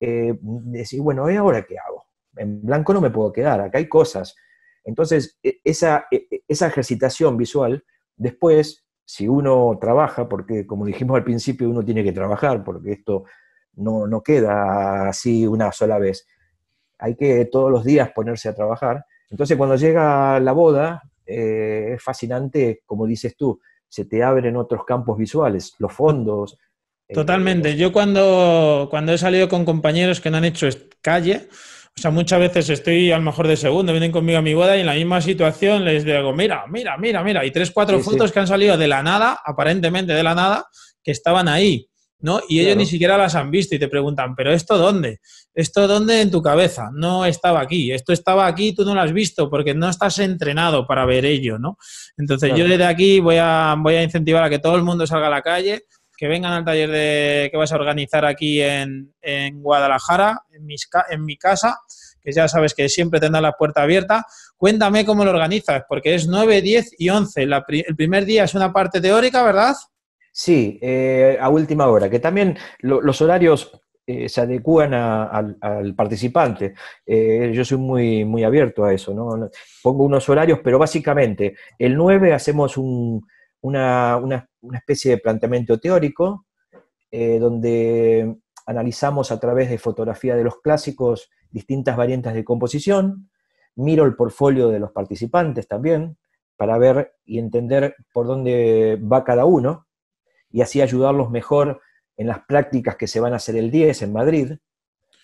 Speaker 2: eh, bueno, ¿y ahora qué hago? En blanco no me puedo quedar, acá hay cosas. Entonces, e, esa, e, e, esa ejercitación visual después si uno trabaja, porque como dijimos al principio, uno tiene que trabajar, porque esto no, queda así una sola vez. Hay que todos los días ponerse a trabajar. Entonces cuando llega la boda, eh, es fascinante, como dices tú, se te abren otros campos visuales, los fondos.
Speaker 1: Eh, Totalmente. Yo cuando, cuando he salido con compañeros que no han hecho calle, o sea, muchas veces estoy a lo mejor de segundo, vienen conmigo a mi boda y en la misma situación les digo, mira, mira, mira, mira, hay tres, cuatro puntos que han salido de la nada, aparentemente de la nada, que estaban ahí, ¿no? Y ellos ni siquiera las han visto y te preguntan, pero ¿esto dónde? ¿Esto dónde en tu cabeza? No estaba aquí, esto estaba aquí, tú no lo has visto porque no estás entrenado para ver ello, ¿no? Entonces yo desde aquí voy a, voy a incentivar a que todo el mundo salga a la calle que vengan al taller de, que vas a organizar aquí en, Guadalajara, en, en mi casa, que ya sabes que siempre tendrás la puerta abierta. Cuéntame cómo lo organizas, porque es 9, 10 y 11. el primer día es una parte teórica, ¿verdad? Sí, eh, a última hora, que también los horarios eh, se adecúan al
Speaker 2: participante. Eh, yo soy muy, muy abierto a eso, ¿no? Pongo unos horarios, pero básicamente el 9 hacemos un, una, una, especie de planteamiento teórico eh, donde analizamos a través de fotografía de los clásicos distintas variantes de composición, miro el portfolio de los participantes también para ver y entender por dónde va cada uno y así ayudarlos mejor en las prácticas que se van a hacer el 10 en Madrid.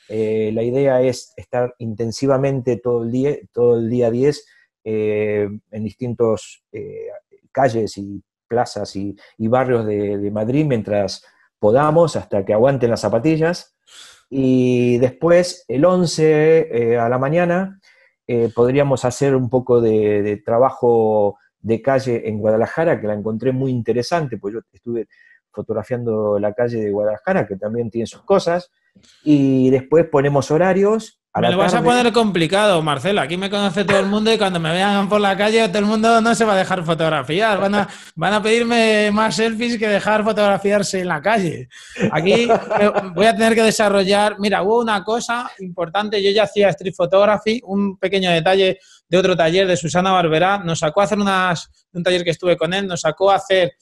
Speaker 2: Eh, la idea es estar intensivamente todo el día, todo el día 10 eh, en distintos calles y plazas y, barrios de, Madrid mientras podamos, hasta que aguanten las zapatillas. Y después, el 11 eh, a la mañana, eh, podríamos hacer un poco de, trabajo de calle en Guadalajara, que la encontré muy interesante, porque yo estuve fotografiando la calle de Guadalajara, que también tiene sus cosas, y después ponemos horarios me lo vas a poner
Speaker 1: complicado, Marcelo. Aquí me conoce todo el mundo y cuando me vean por la calle, todo el mundo no se va a dejar fotografiar. Van a, van a pedirme más selfies que dejar fotografiarse en la calle. Aquí voy a tener que desarrollar. Mira, hubo una cosa importante. Yo ya hacía street photography, un pequeño detalle de otro taller de Susana Barberá. Nos sacó a hacer unas, un taller que estuve con él, nos sacó a hacer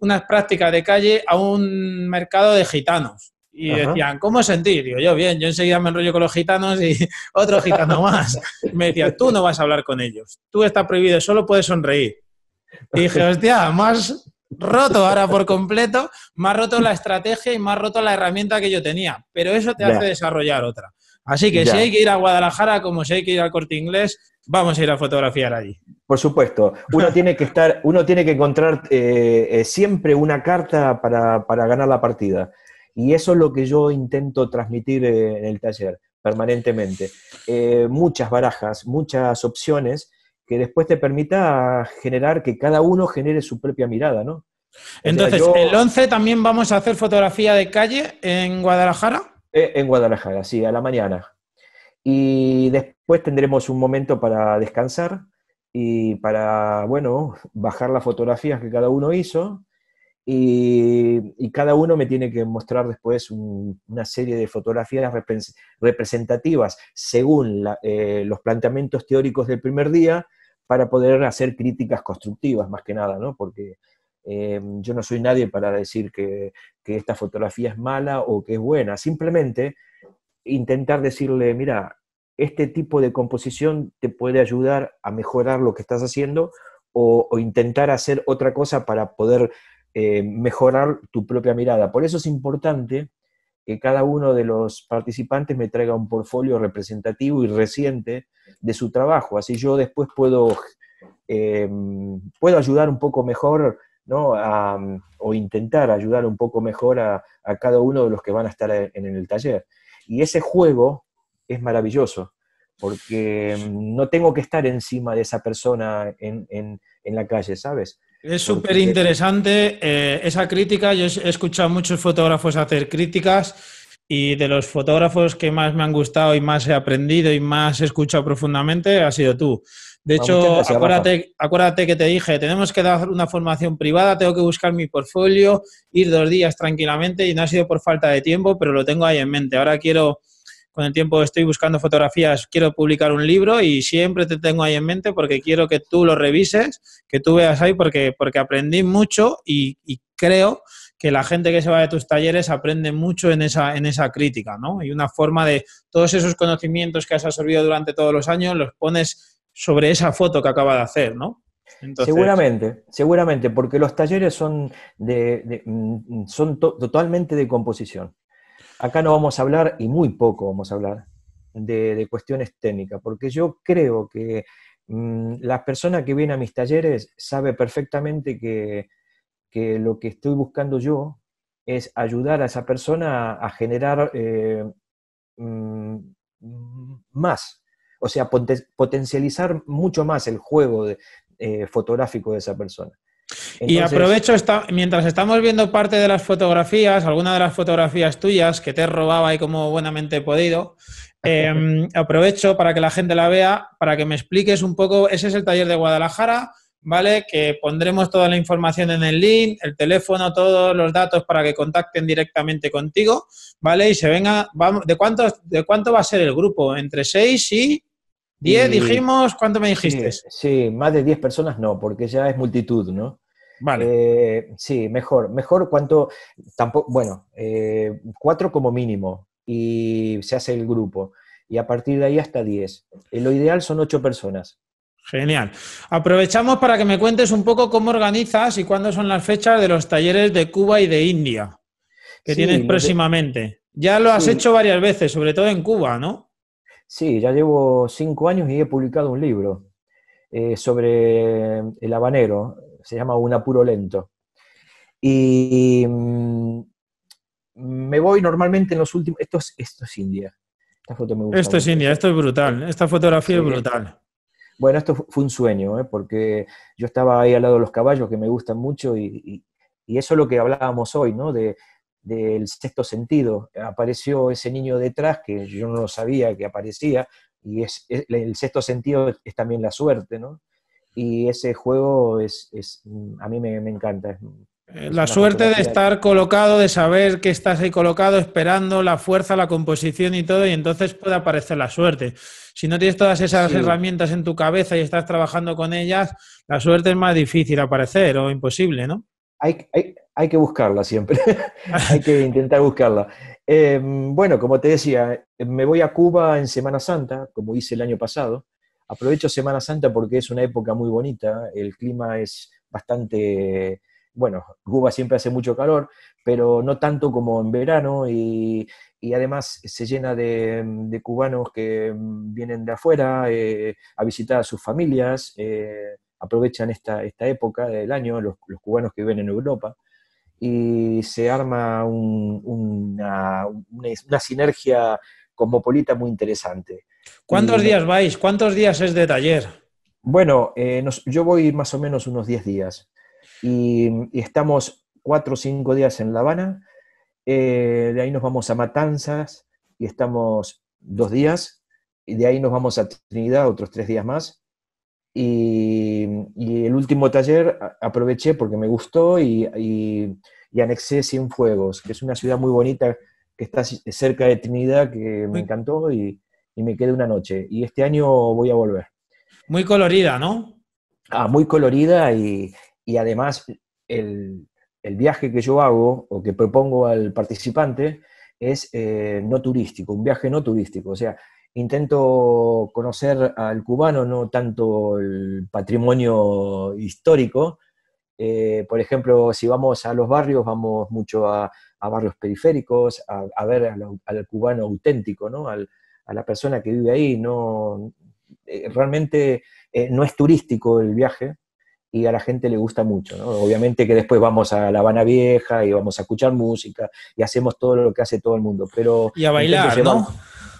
Speaker 1: unas prácticas de calle a un mercado de gitanos. Y decían, ¿cómo sentir? Digo, yo bien, yo enseguida me enrollo con los gitanos y otro gitano más. me decía tú no vas a hablar con ellos, tú estás prohibido, solo puedes sonreír. Y dije, hostia, más roto ahora por completo, más roto la estrategia y más roto la herramienta que yo tenía. Pero eso te hace desarrollar otra. Así que si hay que ir a Guadalajara, como si hay que ir al corte inglés, vamos a ir a fotografiar allí.
Speaker 2: Por supuesto. Uno tiene que estar, uno tiene que encontrar eh, eh, siempre una carta para, para ganar la partida. Y eso es lo que yo intento transmitir eh, en el taller permanentemente. Eh, muchas barajas, muchas opciones que después te permita generar que cada uno genere su propia mirada, Entonces, el
Speaker 1: 11 también vamos a hacer fotografía de calle en Guadalajara. Eh, en Guadalajara, sí, a
Speaker 2: la mañana. Y después tendremos un momento para descansar y para, bueno, bajar las fotografías que cada uno hizo y, cada uno me tiene que mostrar después una serie de fotografías representativas según eh, los planteamientos teóricos del primer día para poder hacer críticas constructivas, más que nada, ¿no? Porque eh, yo no soy nadie para decir que, esta fotografía es mala o que es buena, simplemente intentar decirle, mira, este tipo de composición te puede ayudar a mejorar lo que estás haciendo o intentar hacer otra cosa para poder eh, mejorar tu propia mirada. Por eso es importante que cada uno de los participantes me traiga un portfolio representativo y reciente de su trabajo. Así yo después puedo, eh, puedo ayudar un poco mejor ¿no? o intentar ayudar un poco mejor a, cada uno de los que van a estar en, el taller. Y ese juego es maravilloso, porque mm, no tengo que estar encima de esa persona en la calle, ¿sabes?
Speaker 1: Es súper interesante eh, esa crítica. Yo he escuchado a muchos fotógrafos hacer críticas y de los fotógrafos que más me han gustado y más he aprendido y más he escuchado profundamente ha sido tú. De hecho, acuérdate, acuérdate, que te dije, tenemos que dar una formación privada, tengo que buscar mi portfolio, ir dos días tranquilamente y no ha sido por falta de tiempo, pero lo tengo ahí en mente. Ahora quiero con el tiempo estoy buscando fotografías, quiero publicar un libro y siempre te tengo ahí en mente porque quiero que tú lo revises, que tú veas ahí porque, porque aprendí mucho y, creo que la gente que se va de tus talleres aprende mucho en esa, en esa crítica, ¿no? Y una forma de todos esos conocimientos que has absorbido durante todos los años los pones sobre esa foto que acaba de hacer, ¿no? Seguramente,
Speaker 2: seguramente, porque los talleres son, de, mm, son totalmente de composición. Acá no vamos a hablar, y muy poco vamos a hablar, de, cuestiones técnicas, porque yo creo que mm, la persona que viene a mis talleres sabe perfectamente que, lo que estoy buscando yo es ayudar a esa persona a generar eh, mm, más, o sea, potencializar mucho más el juego eh, fotográfico de esa persona. Y aprovecho,
Speaker 1: mientras estamos viendo parte de las fotografías, alguna de las fotografías tuyas que te robaba y como buenamente he podido, em, aprovecho para que la gente la vea, para que me expliques un poco, ese es el taller de Guadalajara, ¿vale? Que pondremos toda la información en el link, el teléfono, todos los datos para que contacten directamente contigo, ¿vale? Y se venga, vamos, ¿de cuánto, de cuánto va a ser el grupo? ¿Entre seis y...? ¿Diez dijimos, ¿cuánto me dijiste? Sí,
Speaker 2: más de diez personas no, porque ya es multitud, ¿no? Vale. Eh, sí, mejor, mejor cuánto, tampoco, bueno, eh, cuatro como mínimo y se hace el grupo. Y a partir de ahí hasta 10. Eh, lo ideal son ocho personas.
Speaker 1: Genial. Aprovechamos para que me cuentes un poco cómo organizas y cuándo son las fechas de los talleres de Cuba y de India que tienes próximamente. Ya lo has hecho varias veces, sobre todo en
Speaker 2: Cuba, ¿no? Sí, ya llevo cinco años y he publicado un libro eh, sobre el habanero, se llama Un apuro lento. Y mm, me voy normalmente en los últimos... Esto es, esto es India. Esta foto me gusta. Esto es
Speaker 1: India, esto es brutal. Esta fotografía es brutal.
Speaker 2: Bueno, esto fue un sueño, ¿eh? porque yo estaba ahí al lado de los caballos, que me gustan mucho, y, y eso es lo que hablábamos hoy, ¿no? De, del sexto sentido. Apareció ese niño detrás que yo no sabía que aparecía, y es, el sexto sentido es también la suerte, ¿no? Y ese juego es, a mí me, encanta. Eh, la suerte de estar
Speaker 1: colocado, de saber que estás ahí colocado, esperando la fuerza, la composición y todo, y entonces puede aparecer la suerte. Si no tienes todas esas herramientas en tu cabeza y estás trabajando con ellas, la suerte es más difícil aparecer o imposible, ¿no?
Speaker 2: Hay, hay, hay que buscarla siempre, hay que intentar buscarla. Em, bueno, como te decía, me voy a Cuba en Semana Santa, como hice el año pasado. Aprovecho Semana Santa porque es una época muy bonita, el clima es bastante, bueno, Cuba siempre hace mucho calor, pero no tanto como en verano y, además se llena de, cubanos que mm, vienen de afuera eh, a visitar a sus familias, eh, aprovechan esta, esta, época del año, los, los cubanos que viven en Europa y se arma una, sinergia cosmopolita muy interesante.
Speaker 1: ¿Cuántos días vais? ¿Cuántos días es de taller? Bueno, eh,
Speaker 2: yo voy más o menos unos 10 días y, estamos 4 o 5 días en La Habana, eh, de ahí nos vamos a Matanzas y estamos dos días, y de ahí nos vamos a Trinidad otros tres días más, y, el último taller aproveché porque me gustó y, anexé Cienfuegos, que es una ciudad muy bonita que está cerca de Trinidad, que me encantó y, me quedé una noche. Y este año voy a volver.
Speaker 1: Muy colorida, ¿no?
Speaker 2: Ah, muy colorida y, además el, viaje que yo hago o que propongo al participante es eh, no turístico, un viaje no turístico. O sea, Intento conocer al cubano, no tanto el patrimonio histórico. Eh, por ejemplo, si vamos a los barrios, vamos mucho a, barrios periféricos, a, ver al, cubano auténtico, ¿no? Al, a la persona que vive ahí. No, eh, realmente eh, no es turístico el viaje, y a la gente le gusta mucho. Obviamente que después vamos a La Habana Vieja y vamos a escuchar música y hacemos todo lo que hace todo el mundo. Pero y a bailar, ¿no?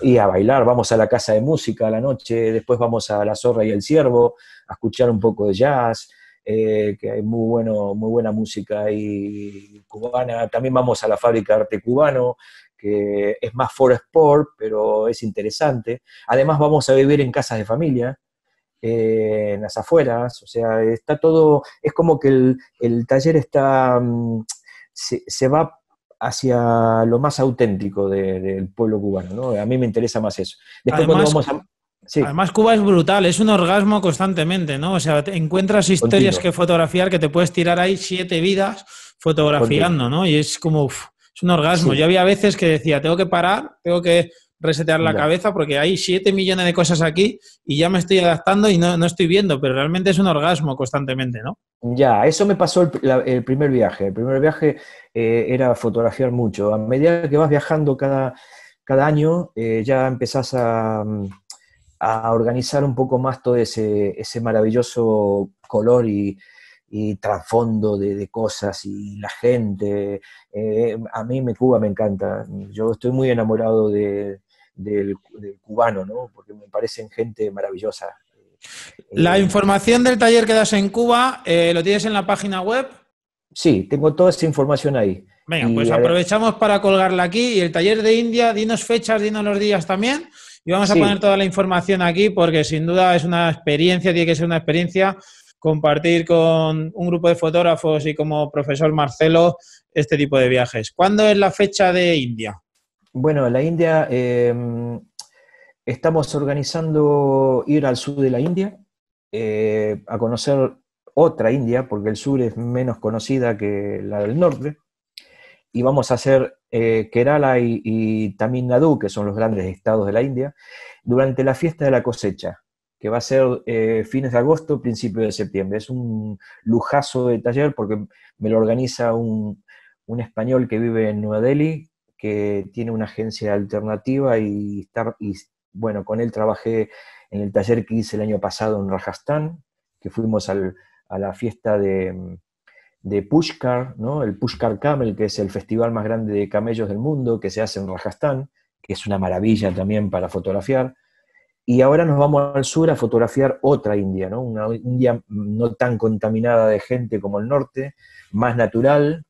Speaker 2: y a bailar, vamos a la casa de música a la noche, después vamos a La Zorra y el Ciervo a escuchar un poco de jazz, eh, que hay muy, bueno, muy buena música ahí cubana. También vamos a la fábrica de arte cubano, que es más for sport, pero es interesante. Además vamos a vivir en casas de familia, eh, en las afueras, o sea, está todo, es como que el, taller está, mm, se, se va hacia lo más auténtico del pueblo cubano, ¿no? A mí me interesa más eso. Además, Además,
Speaker 1: Cuba es brutal, es un orgasmo constantemente, ¿no? O sea, encuentras historias que fotografiar que te puedes tirar ahí siete vidas fotografiando, ¿no? Y es como, es un orgasmo. Yo había veces que decía, tengo que parar, tengo que resetear la cabeza porque hay 7 millones de cosas aquí y ya me estoy adaptando y no, estoy viendo, pero realmente es un orgasmo constantemente, ¿no?
Speaker 2: Ya, eso me pasó el, primer viaje. El primer viaje eh, era fotografiar mucho. A medida que vas viajando cada, cada año, eh, ya empezás mm, a, organizar un poco más todo ese, maravilloso color y, trasfondo de, cosas y la gente. Eh, a mí me Cuba me encanta. Yo estoy muy enamorado de, del, cubano, ¿no? Porque me parecen gente maravillosa.
Speaker 1: La eh, información del taller que das en Cuba, eh, ¿lo tienes en la página web? Sí, tengo toda esta información ahí. Venga, pues aprovechamos para colgarla aquí. Y el taller de India, dinos fechas, dinos los días también. Y vamos a poner toda la información aquí porque sin duda es una experiencia, tiene que ser una experiencia compartir con un grupo de fotógrafos y como profesor Marcelo este tipo de viajes. ¿Cuándo es la fecha de India?
Speaker 2: Bueno, la India, eh, estamos organizando ir al sur de la India, eh, a conocer otra India, porque el sur es menos conocida que la del norte, y vamos a hacer eh, Kerala y, Tamil Nadu, que son los grandes estados de la India, durante la fiesta de la cosecha, que va a ser fines de agosto, principio de septiembre. Es un lujazo de taller porque me lo organiza un, un español que vive en Nueva Delhi, que tiene una agencia alternativa y, estar, bueno, con él trabajé en el taller que hice el año pasado en Rajasthan, que fuimos a la fiesta mm, de, Pushkar, ¿no? el Pushkar Camel, que es el festival más grande de camellos del mundo, que se hace en Rajasthan, que es una maravilla también para fotografiar. Y ahora nos vamos al sur a fotografiar otra India, ¿no? una India mm, no tan contaminada de gente como el norte, más natural,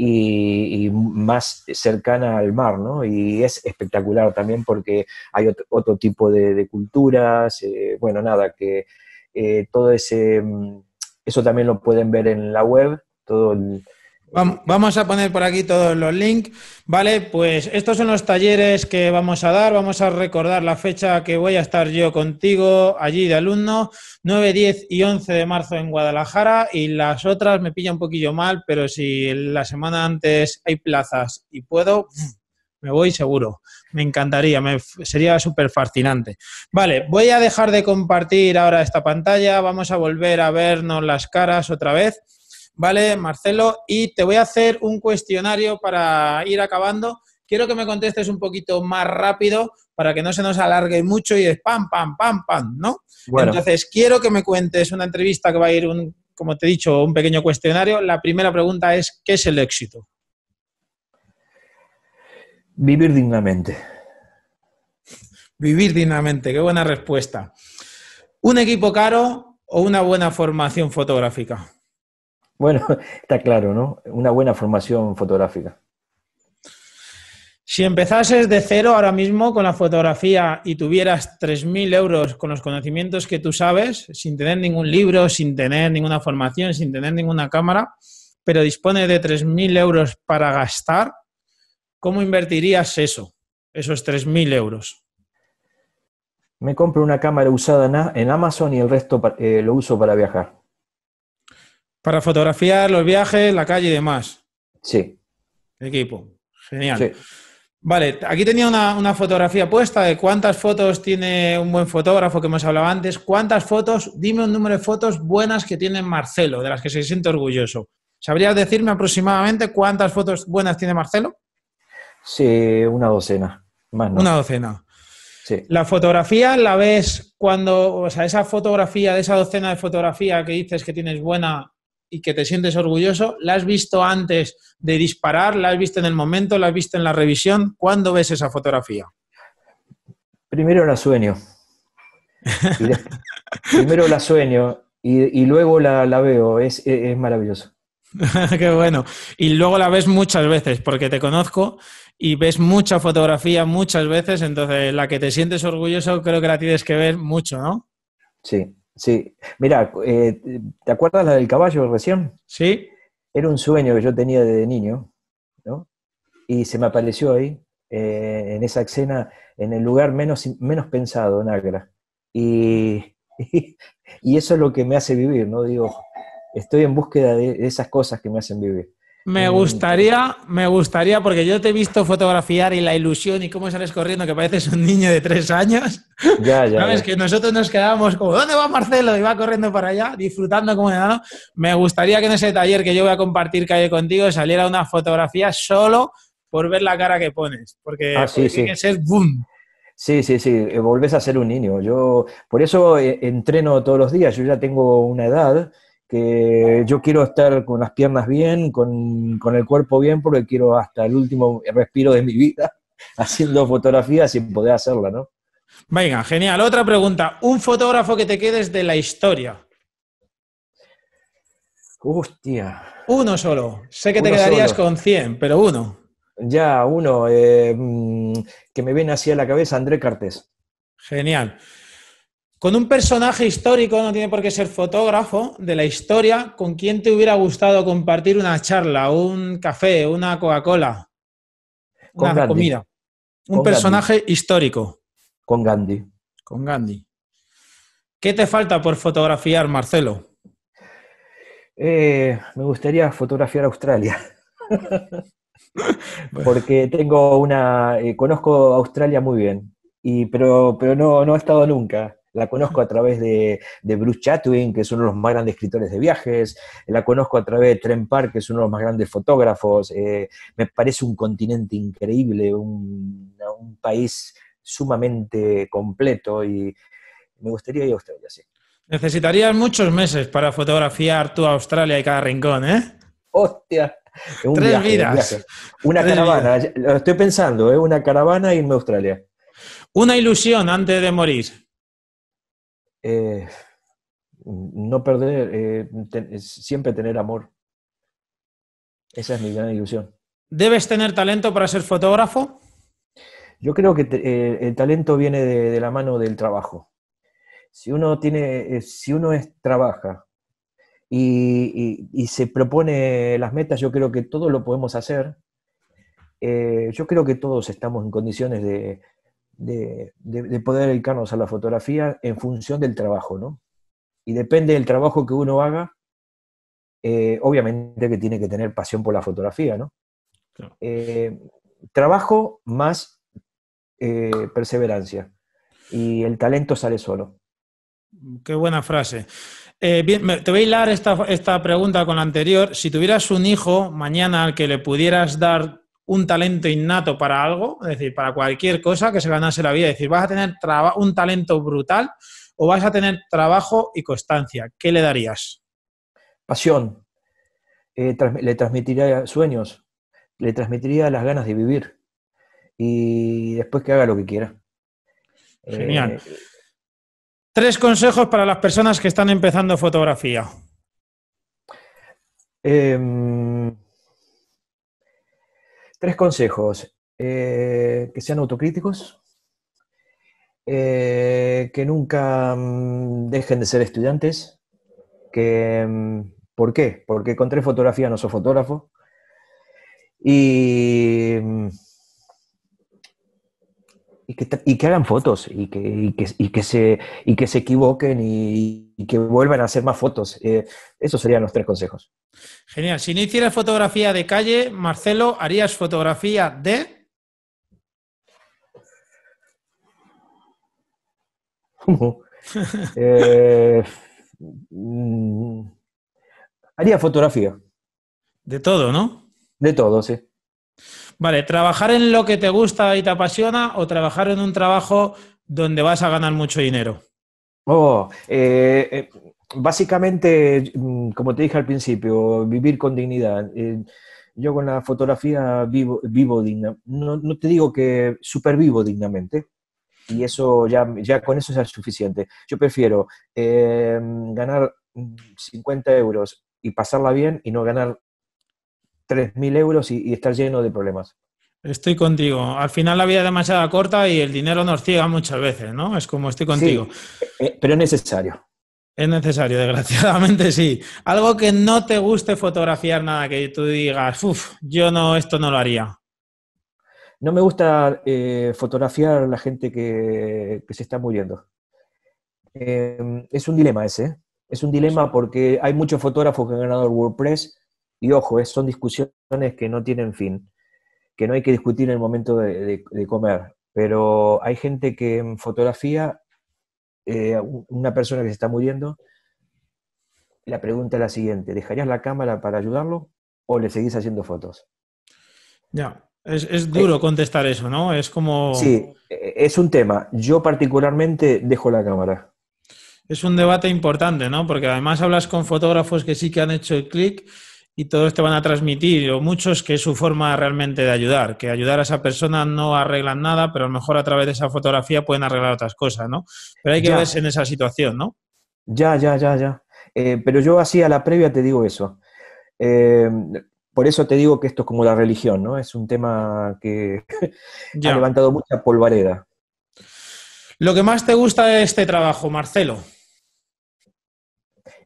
Speaker 2: y, más cercana al mar, ¿no? Y es espectacular también porque hay otro, tipo de, culturas, eh, bueno, nada, que eh, todo ese,
Speaker 1: mm, eso también lo pueden ver en la web, todo el, Vamos a poner por aquí todos los links. Vale, pues estos son los talleres que vamos a dar. Vamos a recordar la fecha que voy a estar yo contigo allí de alumno, 9, 10 y 11 de marzo en Guadalajara. Y las otras me pilla un poquillo mal, pero si la semana antes hay plazas y puedo, me voy seguro. Me encantaría, me, sería súper fascinante. Vale, voy a dejar de compartir ahora esta pantalla. Vamos a volver a vernos las caras otra vez. ¿vale, Marcelo? Y te voy a hacer un cuestionario para ir acabando. Quiero que me contestes un poquito más rápido para que no se nos alargue mucho y es pam, pam, pam, pam, ¿no? Entonces, quiero que me cuentes una entrevista que va a ir, un, como te he dicho, un pequeño cuestionario. La primera pregunta es, ¿qué es el éxito?
Speaker 2: Vivir dignamente.
Speaker 1: Vivir dignamente, qué buena respuesta. ¿Un equipo caro o una buena formación fotográfica?
Speaker 2: Bueno, está claro, ¿no? Una buena formación fotográfica.
Speaker 1: Si empezases de cero ahora mismo con la fotografía y tuvieras 3.000 euros con los conocimientos que tú sabes, sin tener ningún libro, sin tener ninguna formación, sin tener ninguna cámara, pero dispones de 3.000 euros para gastar, ¿cómo invertirías eso, esos 3.000 euros?
Speaker 2: Me compro una cámara usada en Amazon y el resto eh, lo uso para viajar.
Speaker 1: Para fotografiar los viajes, la calle y demás. Sí. Equipo. Genial. Vale, aquí tenía una, fotografía puesta de cuántas fotos tiene un buen fotógrafo que hemos hablado antes. ¿Cuántas fotos? Dime un número de fotos buenas que tiene Marcelo, de las que se siente orgulloso. ¿Sabrías decirme aproximadamente cuántas fotos buenas tiene Marcelo?
Speaker 2: Sí, una docena. Más Una
Speaker 1: docena. Sí. La fotografía la ves cuando, o sea, esa fotografía, de esa docena de fotografía que dices que tienes buena, y que te sientes orgulloso, ¿la has visto antes de disparar? ¿La has visto en el momento? ¿La has visto en la revisión? ¿Cuándo ves esa fotografía?
Speaker 2: Primero la sueño. primero la sueño y, luego la, veo. Es, es maravilloso.
Speaker 1: Qué bueno. Y luego la ves muchas veces, porque te conozco y ves mucha fotografía muchas veces, entonces la que te sientes orgulloso creo que la tienes que ver mucho, ¿no?
Speaker 2: Sí, Sí, mira, eh, ¿te acuerdas la del caballo recién? Sí. Era un sueño que yo tenía desde niño, ¿no? Y se me apareció ahí, eh, en esa escena, en el lugar menos, menos pensado, en Agra. Y, eso es lo que me hace vivir, ¿no? Digo, estoy en búsqueda de esas cosas que me hacen vivir.
Speaker 1: Me gustaría, me gustaría, porque yo te he visto fotografiar y la ilusión y cómo sales corriendo, que pareces un niño de tres años. Ya, ya. ¿Sabes? Que nosotros nos quedábamos como, ¿dónde va Marcelo? Y va corriendo para allá, disfrutando como enano. Me gustaría que en ese taller que yo voy a compartir calle contigo saliera una fotografía solo por ver la cara que pones. Porque, ah, tiene que ser
Speaker 2: boom. Sí, sí, sí, eh, volvés a ser un niño. Yo por eso eh, entreno todos los días, yo ya tengo una edad que yo quiero estar con las piernas bien, con, el cuerpo bien, porque quiero hasta el último respiro de mi vida haciendo fotografías y poder hacerla, ¿no?
Speaker 1: Venga, genial. Otra pregunta. Un fotógrafo que te quedes de la historia. Hostia. Uno solo. Sé que te quedarías con 100,
Speaker 2: pero uno. Ya, uno. Eh, mm, que me viene hacia la cabeza André Cartés.
Speaker 1: Genial. Con un personaje histórico, no tiene por qué ser fotógrafo, de la historia, ¿con quién te hubiera gustado compartir una charla, un café, una Coca-Cola?
Speaker 2: Una Gandhi. comida. Un personaje
Speaker 1: histórico. Con Gandhi. Con Gandhi. ¿Qué te falta por fotografiar, Marcelo?
Speaker 2: Eh, me gustaría fotografiar Australia. Porque tengo una. Eh, conozco Australia muy bien. Y, pero pero no, no he estado nunca la conozco a través de, Bruce Chatwin, que es uno de los más grandes escritores de viajes, la conozco a través de Trent Park, que es uno de los más grandes fotógrafos, eh, me parece un continente increíble, un, país sumamente completo y me gustaría ir a Australia,
Speaker 1: Necesitarías muchos meses para fotografiar a Australia y cada rincón, ¿eh?
Speaker 2: ¡Hostia! Tres vidas.
Speaker 1: una caravana,
Speaker 2: lo estoy pensando, ¿eh? una caravana y e irme a Australia.
Speaker 1: Una ilusión antes de morir.
Speaker 2: Eh, no perder, eh, siempre tener amor. Esa es mi gran ilusión.
Speaker 1: ¿Debes tener talento para ser fotógrafo?
Speaker 2: Yo creo que eh, el talento viene de, la mano del trabajo. Si uno tiene, si uno trabaja y, y, se propone las metas, yo creo que todo lo podemos hacer. yo creo que todos estamos en condiciones de, de, poder dedicarnos a la fotografía en función del trabajo, ¿no? Y depende del trabajo que uno haga, eh, obviamente que tiene que tener pasión por la fotografía, ¿no? Eh, trabajo más eh, perseverancia y el talento sale solo.
Speaker 1: Qué buena frase. te voy a hilar esta, esta, pregunta con la anterior. Si tuvieras un hijo mañana al que le pudieras dar un talento innato para algo, es decir, para cualquier cosa que se ganase la vida. Es decir, vas a tener un talento brutal o vas a tener trabajo y constancia. ¿Qué le darías?
Speaker 2: Pasión. Eh, le transmitiría sueños. Le transmitiría las ganas de vivir. Y después que haga lo que quiera.
Speaker 1: Eh, Genial. Tres consejos para las personas que están empezando fotografía.
Speaker 2: Em, Tres consejos. Eh, que sean autocríticos, eh, que nunca mm, dejen de ser estudiantes, que... Mm, ¿Por qué? Porque con tres fotografías no soy fotógrafo. Mm, y, que, hagan fotos y que, que, se, que se equivoquen y, y que vuelvan a hacer más fotos. Eh, esos serían los tres consejos.
Speaker 1: Genial. Si no hicieras fotografía de calle, Marcelo, ¿harías fotografía de...?
Speaker 2: Eh, mm, haría fotografía.
Speaker 1: De todo, ¿no? De todo, sí. Vale, ¿trabajar en lo que te gusta y te apasiona o trabajar en un trabajo donde vas a ganar mucho dinero?
Speaker 2: Oh, eh, eh, básicamente, mm, como te dije al principio, vivir con dignidad. Eh, yo con la fotografía vivo, vivo digna. No, te digo que supervivo dignamente. Y eso ya, con eso es suficiente. Yo prefiero ganar 50 mm, euros y pasarla bien y no ganar 3.000 euros y estar lleno de problemas.
Speaker 1: Estoy contigo. Al final la vida es demasiado corta y el dinero nos ciega muchas veces, ¿no? Es como estoy contigo. Eh, eh, pero es necesario. Es necesario, desgraciadamente sí. Algo que no te guste fotografiar nada, que tú digas, uff, yo no, esto no lo haría.
Speaker 2: No me gusta eh, fotografiar a la gente que, se está muriendo. Em, es un dilema ese. Es un dilema porque hay muchos fotógrafos que han ganado el WordPress y ojo, son discusiones que no tienen fin que no hay que discutir en el momento de, comer, pero hay gente que en fotografía, eh, una persona que se está muriendo, la pregunta es la siguiente, ¿dejarías la cámara para ayudarlo o le seguís haciendo fotos?
Speaker 1: Ya, es, duro eh, contestar eso, ¿no? Es como... Sí,
Speaker 2: e, es un tema. Yo particularmente dejo la cámara.
Speaker 1: Es un debate importante, ¿no? Porque además hablas con fotógrafos que sí que han hecho el clic y todos te van a transmitir, o muchos, que es su forma realmente de ayudar, que ayudar a esa persona no arreglan nada, pero a lo mejor a través de esa fotografía pueden arreglar otras cosas, ¿no? Pero hay que verse en esa situación, ¿no?
Speaker 2: Ya, ya, ya, ya. Eh, pero yo así a la previa te digo eso. Eh, por eso te digo que esto es como la religión, ¿no? Es un tema que ha levantado mucha polvareda.
Speaker 1: Lo que más te gusta de este trabajo, Marcelo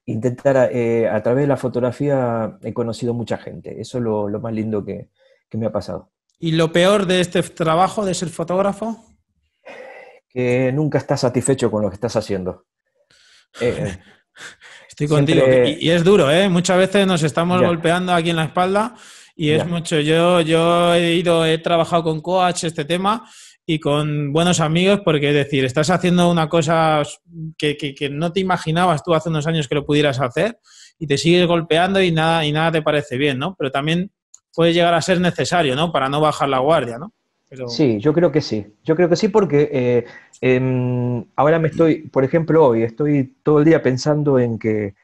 Speaker 2: intentar eh, a través de la fotografía he conocido mucha gente. Eso es lo, más lindo que, me ha pasado.
Speaker 1: ¿Y lo peor de este trabajo, de ser fotógrafo?
Speaker 2: Que nunca estás satisfecho con lo que estás haciendo. Eh,
Speaker 1: Estoy contigo. Y, es duro, ¿eh? Muchas veces nos estamos golpeando aquí en la espalda y es mucho. Yo, yo he ido, he trabajado con coach este tema y con buenos amigos, porque es decir, estás haciendo una cosa que, no te imaginabas tú hace unos años que lo pudieras hacer y te sigues golpeando y nada, y nada te parece bien, ¿no? Pero también puede llegar a ser necesario, ¿no? Para no bajar la guardia, ¿no?
Speaker 2: Sí, yo creo que sí. Yo creo que sí porque eh, em, ahora me estoy, por ejemplo, hoy estoy todo el día pensando en que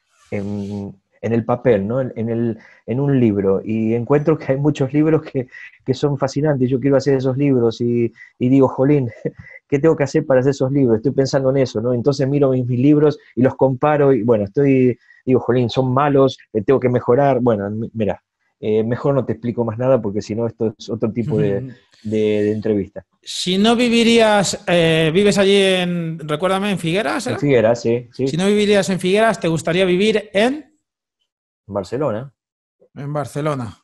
Speaker 2: en el papel, ¿no? en, un libro. Y encuentro que hay muchos libros que, son fascinantes. Yo quiero hacer esos libros y, digo, jolín, ¿qué tengo que hacer para hacer esos libros? Estoy pensando en eso, ¿no? Entonces miro mis, mis libros y los comparo y bueno, estoy, digo, jolín, son malos, eh, tengo que mejorar. Bueno, mira, eh, mejor no te explico más nada porque si no esto es otro tipo de, entrevista.
Speaker 1: Si no vivirías, eh, vives allí en, recuérdame, en Figueras. En Figueras, sí. Si no vivirías en Figueras, ¿te gustaría vivir en? Barcelona. En Barcelona.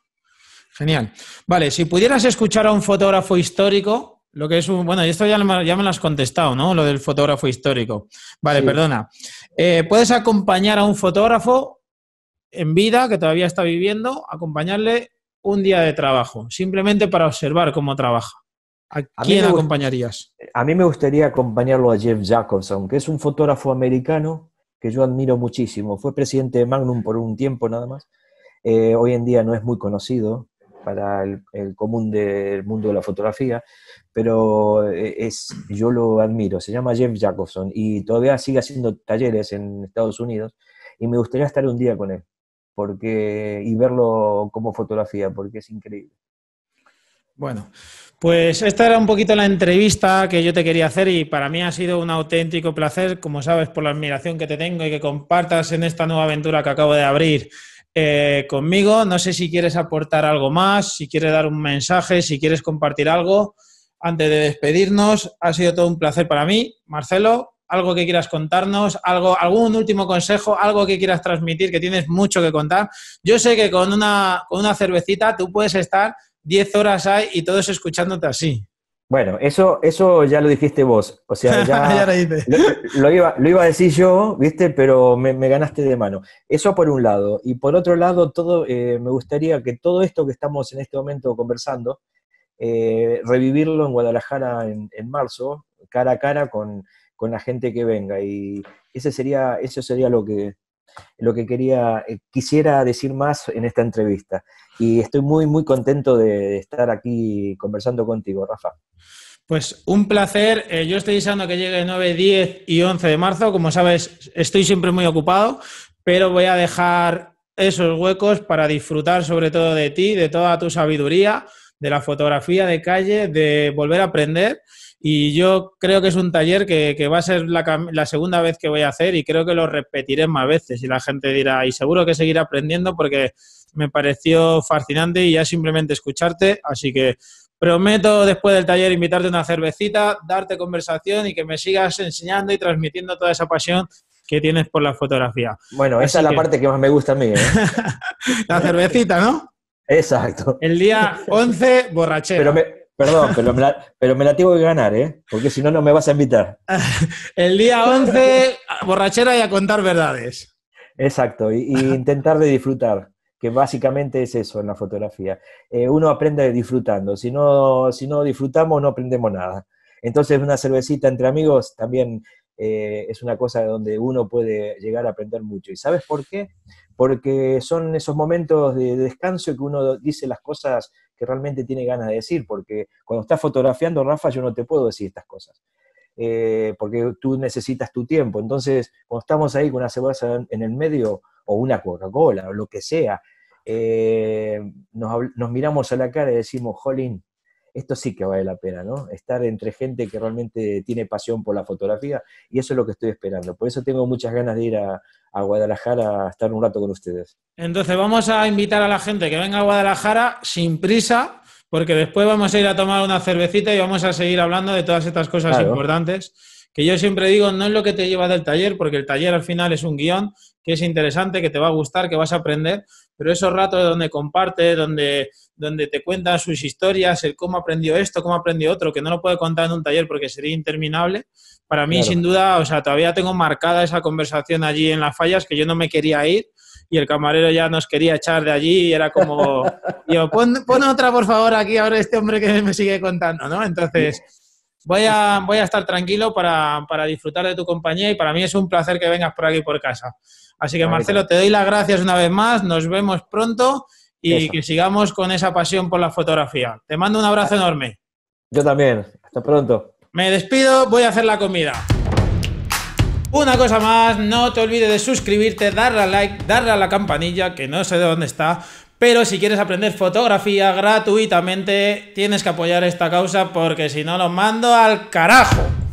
Speaker 1: Genial. Vale, si pudieras escuchar a un fotógrafo histórico, lo que es un. Bueno, esto ya, ya me lo has contestado, ¿no? Lo del fotógrafo histórico. Vale, perdona. Eh, ¿Puedes acompañar a un fotógrafo en vida que todavía está viviendo, acompañarle un día de trabajo, simplemente para observar cómo trabaja? ¿A, a quién acompañarías?
Speaker 2: A mí me gustaría acompañarlo a Jeff Jacobson, que es un fotógrafo americano que yo admiro muchísimo. Fue presidente de Magnum por un tiempo nada más. Eh, hoy en día no es muy conocido para el, común del mundo de la fotografía, pero eh, es, yo lo admiro. Se llama James Jacobson y todavía sigue haciendo talleres en Estados Unidos y me gustaría estar un día con él porque, y verlo como fotografía, porque es increíble.
Speaker 1: Bueno, pues esta era un poquito la entrevista que yo te quería hacer y para mí ha sido un auténtico placer, como sabes, por la admiración que te tengo y que compartas en esta nueva aventura que acabo de abrir eh, conmigo. No sé si quieres aportar algo más, si quieres dar un mensaje, si quieres compartir algo. Antes de despedirnos, ha sido todo un placer para mí. Marcelo, algo que quieras contarnos, algo, algún último consejo, algo que quieras transmitir, que tienes mucho que contar. Yo sé que con una, con una cervecita tú puedes estar 10 horas hay y todos escuchándote así.
Speaker 2: Bueno, eso, eso ya lo dijiste vos. O sea, ya, lo, iba, lo, iba, a decir yo, ¿viste? Pero me, ganaste de mano. Eso por un lado. Y por otro lado, todo, eh, me gustaría que todo esto que estamos en este momento conversando, eh, revivirlo en Guadalajara en, en, marzo, cara a cara con, la gente que venga. Y ese sería, eso sería lo que, lo que quería, eh, quisiera decir más en esta entrevista y estoy muy, muy contento de estar aquí conversando contigo, Rafa.
Speaker 1: Pues un placer. Eh, yo estoy deseando que llegue 9, 10 y 11 de marzo. Como sabes, estoy siempre muy ocupado, pero voy a dejar esos huecos para disfrutar sobre todo de ti, de toda tu sabiduría, de la fotografía de calle, de volver a aprender y yo creo que es un taller que, va a ser la, segunda vez que voy a hacer y creo que lo repetiré más veces y la gente dirá, y seguro que seguirá aprendiendo porque me pareció fascinante y ya simplemente escucharte, así que prometo después del taller invitarte una cervecita, darte conversación y que me sigas enseñando y transmitiendo toda esa pasión que tienes por la fotografía. Bueno, esa es la parte
Speaker 2: que más me gusta a mí. ¿eh? la cervecita, ¿no? Exacto. El día 11, borrachero. Perdón, pero me, la, pero me la tengo que ganar, ¿eh? Porque si no, no me vas a invitar.
Speaker 1: El
Speaker 2: día 11, borrachera y a contar verdades. Exacto, y, intentar de disfrutar, que básicamente es eso en la fotografía. Eh, uno aprende disfrutando, si no, si no disfrutamos no aprendemos nada. Entonces una cervecita entre amigos también eh, es una cosa donde uno puede llegar a aprender mucho. ¿Y sabes por qué? Porque son esos momentos de descanso que uno dice las cosas que realmente tiene ganas de decir, porque cuando estás fotografiando, Rafa, yo no te puedo decir estas cosas. Eh, porque tú necesitas tu tiempo. Entonces, cuando estamos ahí con una cerveza en el medio, o una Coca-Cola, o lo que sea, eh, nos, nos, miramos a la cara y decimos, Jolín, esto sí que vale la pena, ¿no? Estar entre gente que realmente tiene pasión por la fotografía y eso es lo que estoy esperando. Por eso tengo muchas ganas de ir a, Guadalajara a estar un rato con ustedes.
Speaker 1: Entonces vamos a invitar a la gente que venga a Guadalajara sin prisa, porque después vamos a ir a tomar una cervecita y vamos a seguir hablando de todas estas cosas importantes que yo siempre digo, no es lo que te lleva del taller, porque el taller al final es un guión que es interesante, que te va a gustar, que vas a aprender, pero esos ratos donde compartes, donde donde te cuentan sus historias, el cómo aprendió esto, cómo aprendió otro, que no lo puedo contar en un taller porque sería interminable. Para mí, sin duda, o sea, todavía tengo marcada esa conversación allí en las fallas que yo no me quería ir y el camarero ya nos quería echar de allí y era como, yo, pon, otra por favor aquí ahora este hombre que me sigue contando, ¿no? Entonces... Voy a, voy a estar tranquilo para, para disfrutar de tu compañía y para mí es un placer que vengas por aquí por casa. Así que, Marcelo, te doy las gracias una vez más. Nos vemos pronto y que sigamos con esa pasión por la fotografía. Te mando un abrazo enorme. Yo también. Hasta pronto. Me despido, voy a hacer la comida. Una cosa más, no te olvides de suscribirte, darle a like, darle a la campanilla, que no sé de dónde está, pero si quieres aprender fotografía gratuitamente, tienes que apoyar esta causa porque si no lo mando al carajo.